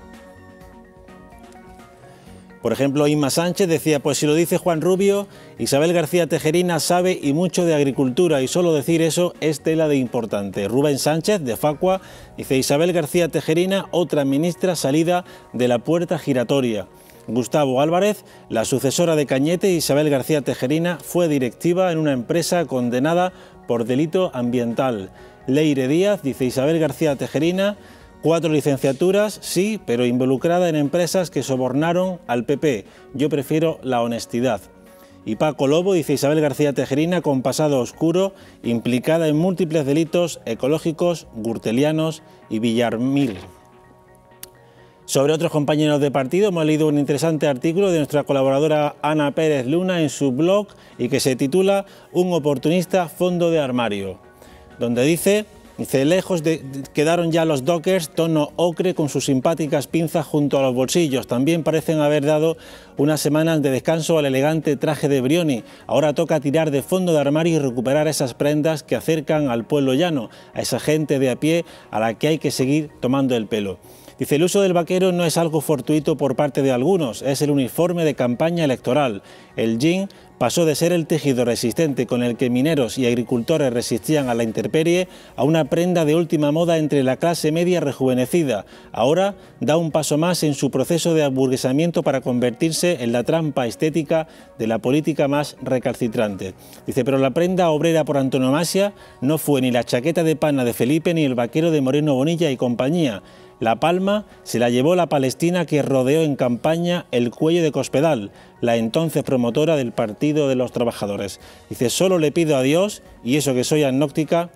Por ejemplo, Inma Sánchez decía, pues si lo dice Juan Rubio, Isabel García Tejerina sabe y mucho de agricultura y solo decir eso es tela de importante. Rubén Sánchez, de Facua, dice Isabel García Tejerina, otra ministra salida de la puerta giratoria. Gustavo Álvarez, la sucesora de Cañete, Isabel García Tejerina, fue directiva en una empresa condenada por delito ambiental. Leire Díaz, dice Isabel García Tejerina, Cuatro licenciaturas, sí, pero involucrada en empresas que sobornaron al PP. Yo prefiero la honestidad. Y Paco Lobo dice Isabel García Tejerina con pasado oscuro, implicada en múltiples delitos ecológicos, gurtelianos y Villarmil. Sobre otros compañeros de partido hemos leído un interesante artículo de nuestra colaboradora Ana Pérez Luna en su blog y que se titula Un oportunista fondo de armario, donde dice Dice, lejos de, quedaron ya los dockers, tono ocre con sus simpáticas pinzas junto a los bolsillos. También parecen haber dado unas semanas de descanso al elegante traje de Brioni. Ahora toca tirar de fondo de armario y recuperar esas prendas que acercan al pueblo llano, a esa gente de a pie a la que hay que seguir tomando el pelo. Dice, el uso del vaquero no es algo fortuito por parte de algunos, es el uniforme de campaña electoral. El jean pasó de ser el tejido resistente con el que mineros y agricultores resistían a la intemperie a una prenda de última moda entre la clase media rejuvenecida. Ahora da un paso más en su proceso de aburguesamiento para convertirse en la trampa estética de la política más recalcitrante. Dice, pero la prenda obrera por antonomasia no fue ni la chaqueta de pana de Felipe ni el vaquero de Moreno Bonilla y compañía. La palma se la llevó la Palestina que rodeó en campaña el cuello de Cospedal, la entonces promotora del Partido de los Trabajadores. Dice, solo le pido a Dios, y eso que soy agnóstica,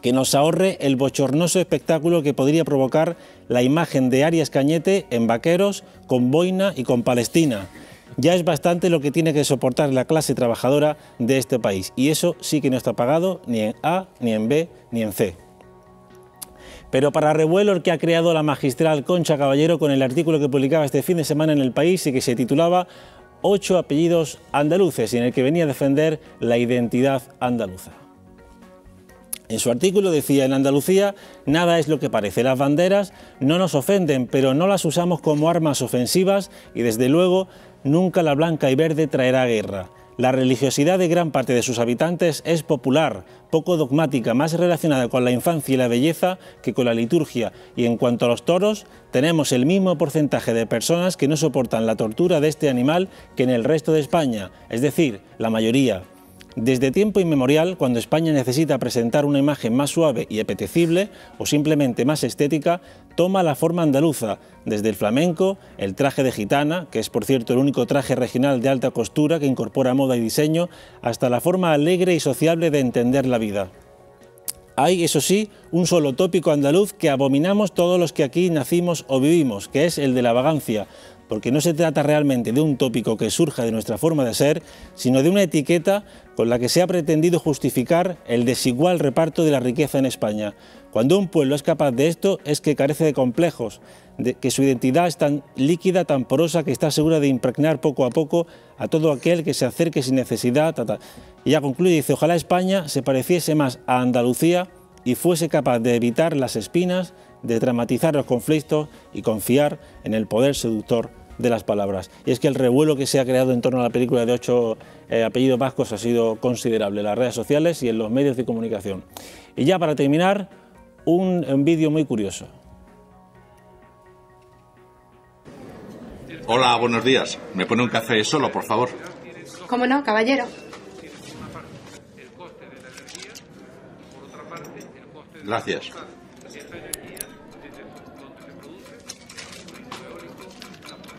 que nos ahorre el bochornoso espectáculo que podría provocar la imagen de Arias Cañete en vaqueros, con boina y con Palestina. Ya es bastante lo que tiene que soportar la clase trabajadora de este país, y eso sí que no está pagado ni en A, ni en B, ni en C. Pero para revuelo que ha creado la magistral Concha Caballero con el artículo que publicaba este fin de semana en El País y que se titulaba Ocho apellidos andaluces y en el que venía a defender la identidad andaluza. En su artículo decía, en Andalucía nada es lo que parece. Las banderas no nos ofenden, pero no las usamos como armas ofensivas y desde luego nunca la blanca y verde traerá guerra. La religiosidad de gran parte de sus habitantes es popular, poco dogmática, más relacionada con la infancia y la belleza que con la liturgia, y en cuanto a los toros, tenemos el mismo porcentaje de personas que no soportan la tortura de este animal que en el resto de España, es decir, la mayoría. Desde tiempo inmemorial, cuando España necesita presentar una imagen más suave y apetecible, o simplemente más estética, toma la forma andaluza, desde el flamenco, el traje de gitana, que es por cierto el único traje regional de alta costura que incorpora moda y diseño, hasta la forma alegre y sociable de entender la vida. Hay, eso sí, un solo tópico andaluz que abominamos todos los que aquí nacimos o vivimos, que es el de la vagancia, porque no se trata realmente de un tópico que surja de nuestra forma de ser, sino de una etiqueta con la que se ha pretendido justificar el desigual reparto de la riqueza en España. Cuando un pueblo es capaz de esto es que carece de complejos, de que su identidad es tan líquida, tan porosa, que está segura de impregnar poco a poco a todo aquel que se acerque sin necesidad. Y ya concluye, dice, ojalá España se pareciese más a Andalucía y fuese capaz de evitar las espinas de dramatizar los conflictos y confiar en el poder seductor de las palabras. Y es que el revuelo que se ha creado en torno a la película de ocho eh, apellidos vascos ha sido considerable en las redes sociales y en los medios de comunicación. Y ya para terminar, un, un vídeo muy curioso. Hola, buenos días. ¿Me pone un café solo, por favor? ¿Cómo no, caballero? Gracias.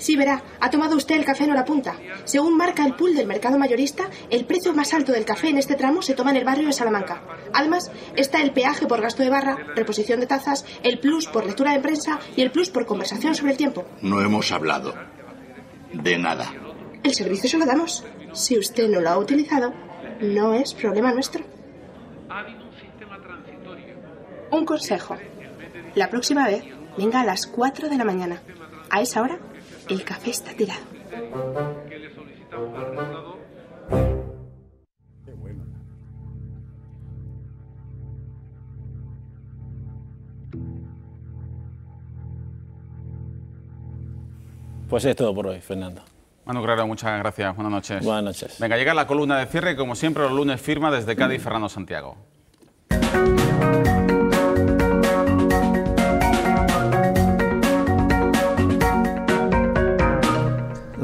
Sí, verá, ha tomado usted el café en hora punta. Según marca el pool del mercado mayorista, el precio más alto del café en este tramo se toma en el barrio de Salamanca. Además, está el peaje por gasto de barra, reposición de tazas, el plus por lectura de prensa y el plus por conversación sobre el tiempo. No hemos hablado de nada. El servicio se lo damos. Si usted no lo ha utilizado, no es problema nuestro. Un consejo. La próxima vez, venga a las 4 de la mañana. A esa hora el café está tirado. Pues es todo por hoy, Fernando. Manu claro, muchas gracias. Buenas noches. Buenas noches. Venga, llega la columna de cierre. y Como siempre, los lunes firma desde Cádiz Fernando Santiago.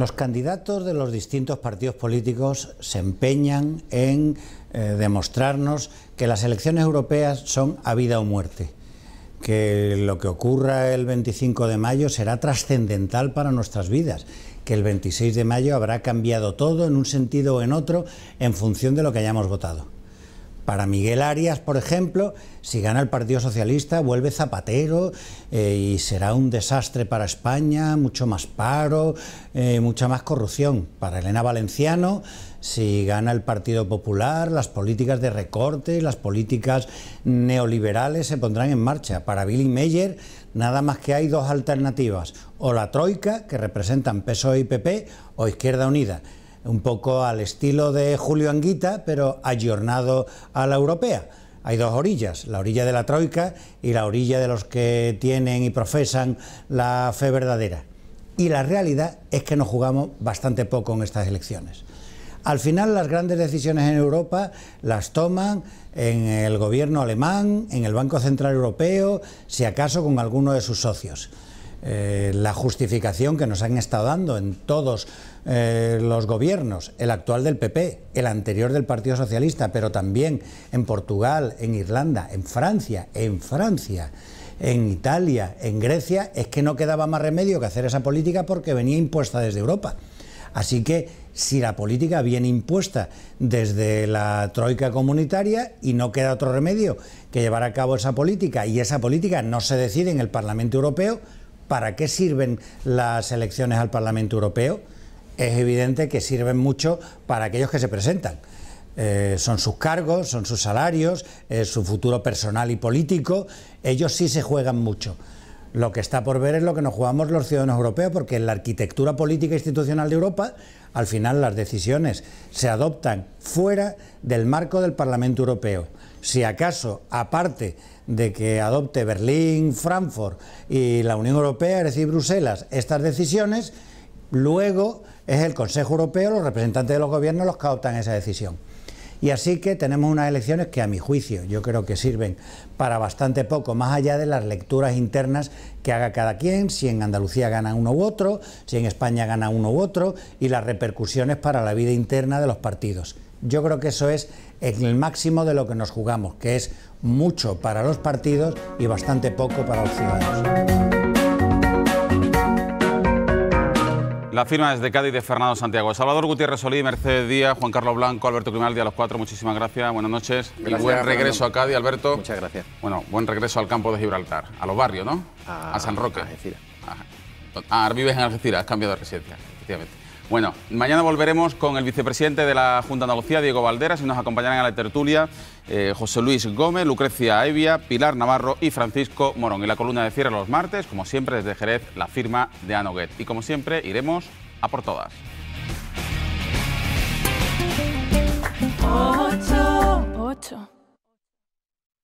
Los candidatos de los distintos partidos políticos se empeñan en eh, demostrarnos que las elecciones europeas son a vida o muerte, que lo que ocurra el 25 de mayo será trascendental para nuestras vidas, que el 26 de mayo habrá cambiado todo en un sentido o en otro en función de lo que hayamos votado. Para Miguel Arias, por ejemplo, si gana el Partido Socialista, vuelve Zapatero eh, y será un desastre para España, mucho más paro, eh, mucha más corrupción. Para Elena Valenciano, si gana el Partido Popular, las políticas de recorte, las políticas neoliberales se pondrán en marcha. Para Billy Meyer, nada más que hay dos alternativas, o la Troika, que representan PSOE y PP, o Izquierda Unida un poco al estilo de Julio Anguita, pero ayornado a la europea. Hay dos orillas, la orilla de la troika y la orilla de los que tienen y profesan la fe verdadera. Y la realidad es que nos jugamos bastante poco en estas elecciones. Al final las grandes decisiones en Europa las toman en el gobierno alemán, en el Banco Central Europeo, si acaso con alguno de sus socios. Eh, la justificación que nos han estado dando en todos eh, los gobiernos, el actual del PP, el anterior del Partido Socialista, pero también en Portugal, en Irlanda, en Francia, en Francia, en Italia, en Grecia, es que no quedaba más remedio que hacer esa política porque venía impuesta desde Europa. Así que si la política viene impuesta desde la troika comunitaria y no queda otro remedio que llevar a cabo esa política y esa política no se decide en el Parlamento Europeo, ¿Para qué sirven las elecciones al Parlamento Europeo? Es evidente que sirven mucho para aquellos que se presentan. Eh, son sus cargos, son sus salarios, su futuro personal y político. Ellos sí se juegan mucho. Lo que está por ver es lo que nos jugamos los ciudadanos europeos, porque en la arquitectura política institucional de Europa, al final las decisiones se adoptan fuera del marco del Parlamento Europeo si acaso, aparte de que adopte Berlín, Frankfurt y la Unión Europea, es decir, Bruselas, estas decisiones, luego es el Consejo Europeo, los representantes de los gobiernos los que adoptan esa decisión. Y así que tenemos unas elecciones que a mi juicio yo creo que sirven para bastante poco, más allá de las lecturas internas que haga cada quien, si en Andalucía gana uno u otro, si en España gana uno u otro, y las repercusiones para la vida interna de los partidos. Yo creo que eso es en el máximo de lo que nos jugamos, que es mucho para los partidos y bastante poco para los ciudadanos. La firma es de Cádiz de Fernando Santiago. Salvador Gutiérrez Solí, Mercedes Díaz, Juan Carlos Blanco, Alberto criminal a los cuatro. Muchísimas gracias, buenas noches. y buen regreso a Cádiz, Alberto. Muchas gracias. Bueno, buen regreso al campo de Gibraltar, a los barrios, ¿no? A, San Roque. A Algeciras. ah, vives en Algeciras, has cambiado de residencia, efectivamente. Bueno, mañana volveremos con el vicepresidente de la Junta de Andalucía, Diego Valderas, y nos acompañarán a la tertulia eh, José Luis Gómez, Lucrecia Evia, Pilar Navarro y Francisco Morón. Y la columna de cierre los martes, como siempre, desde Jerez, la firma de Anoguet. Y como siempre, iremos a por todas.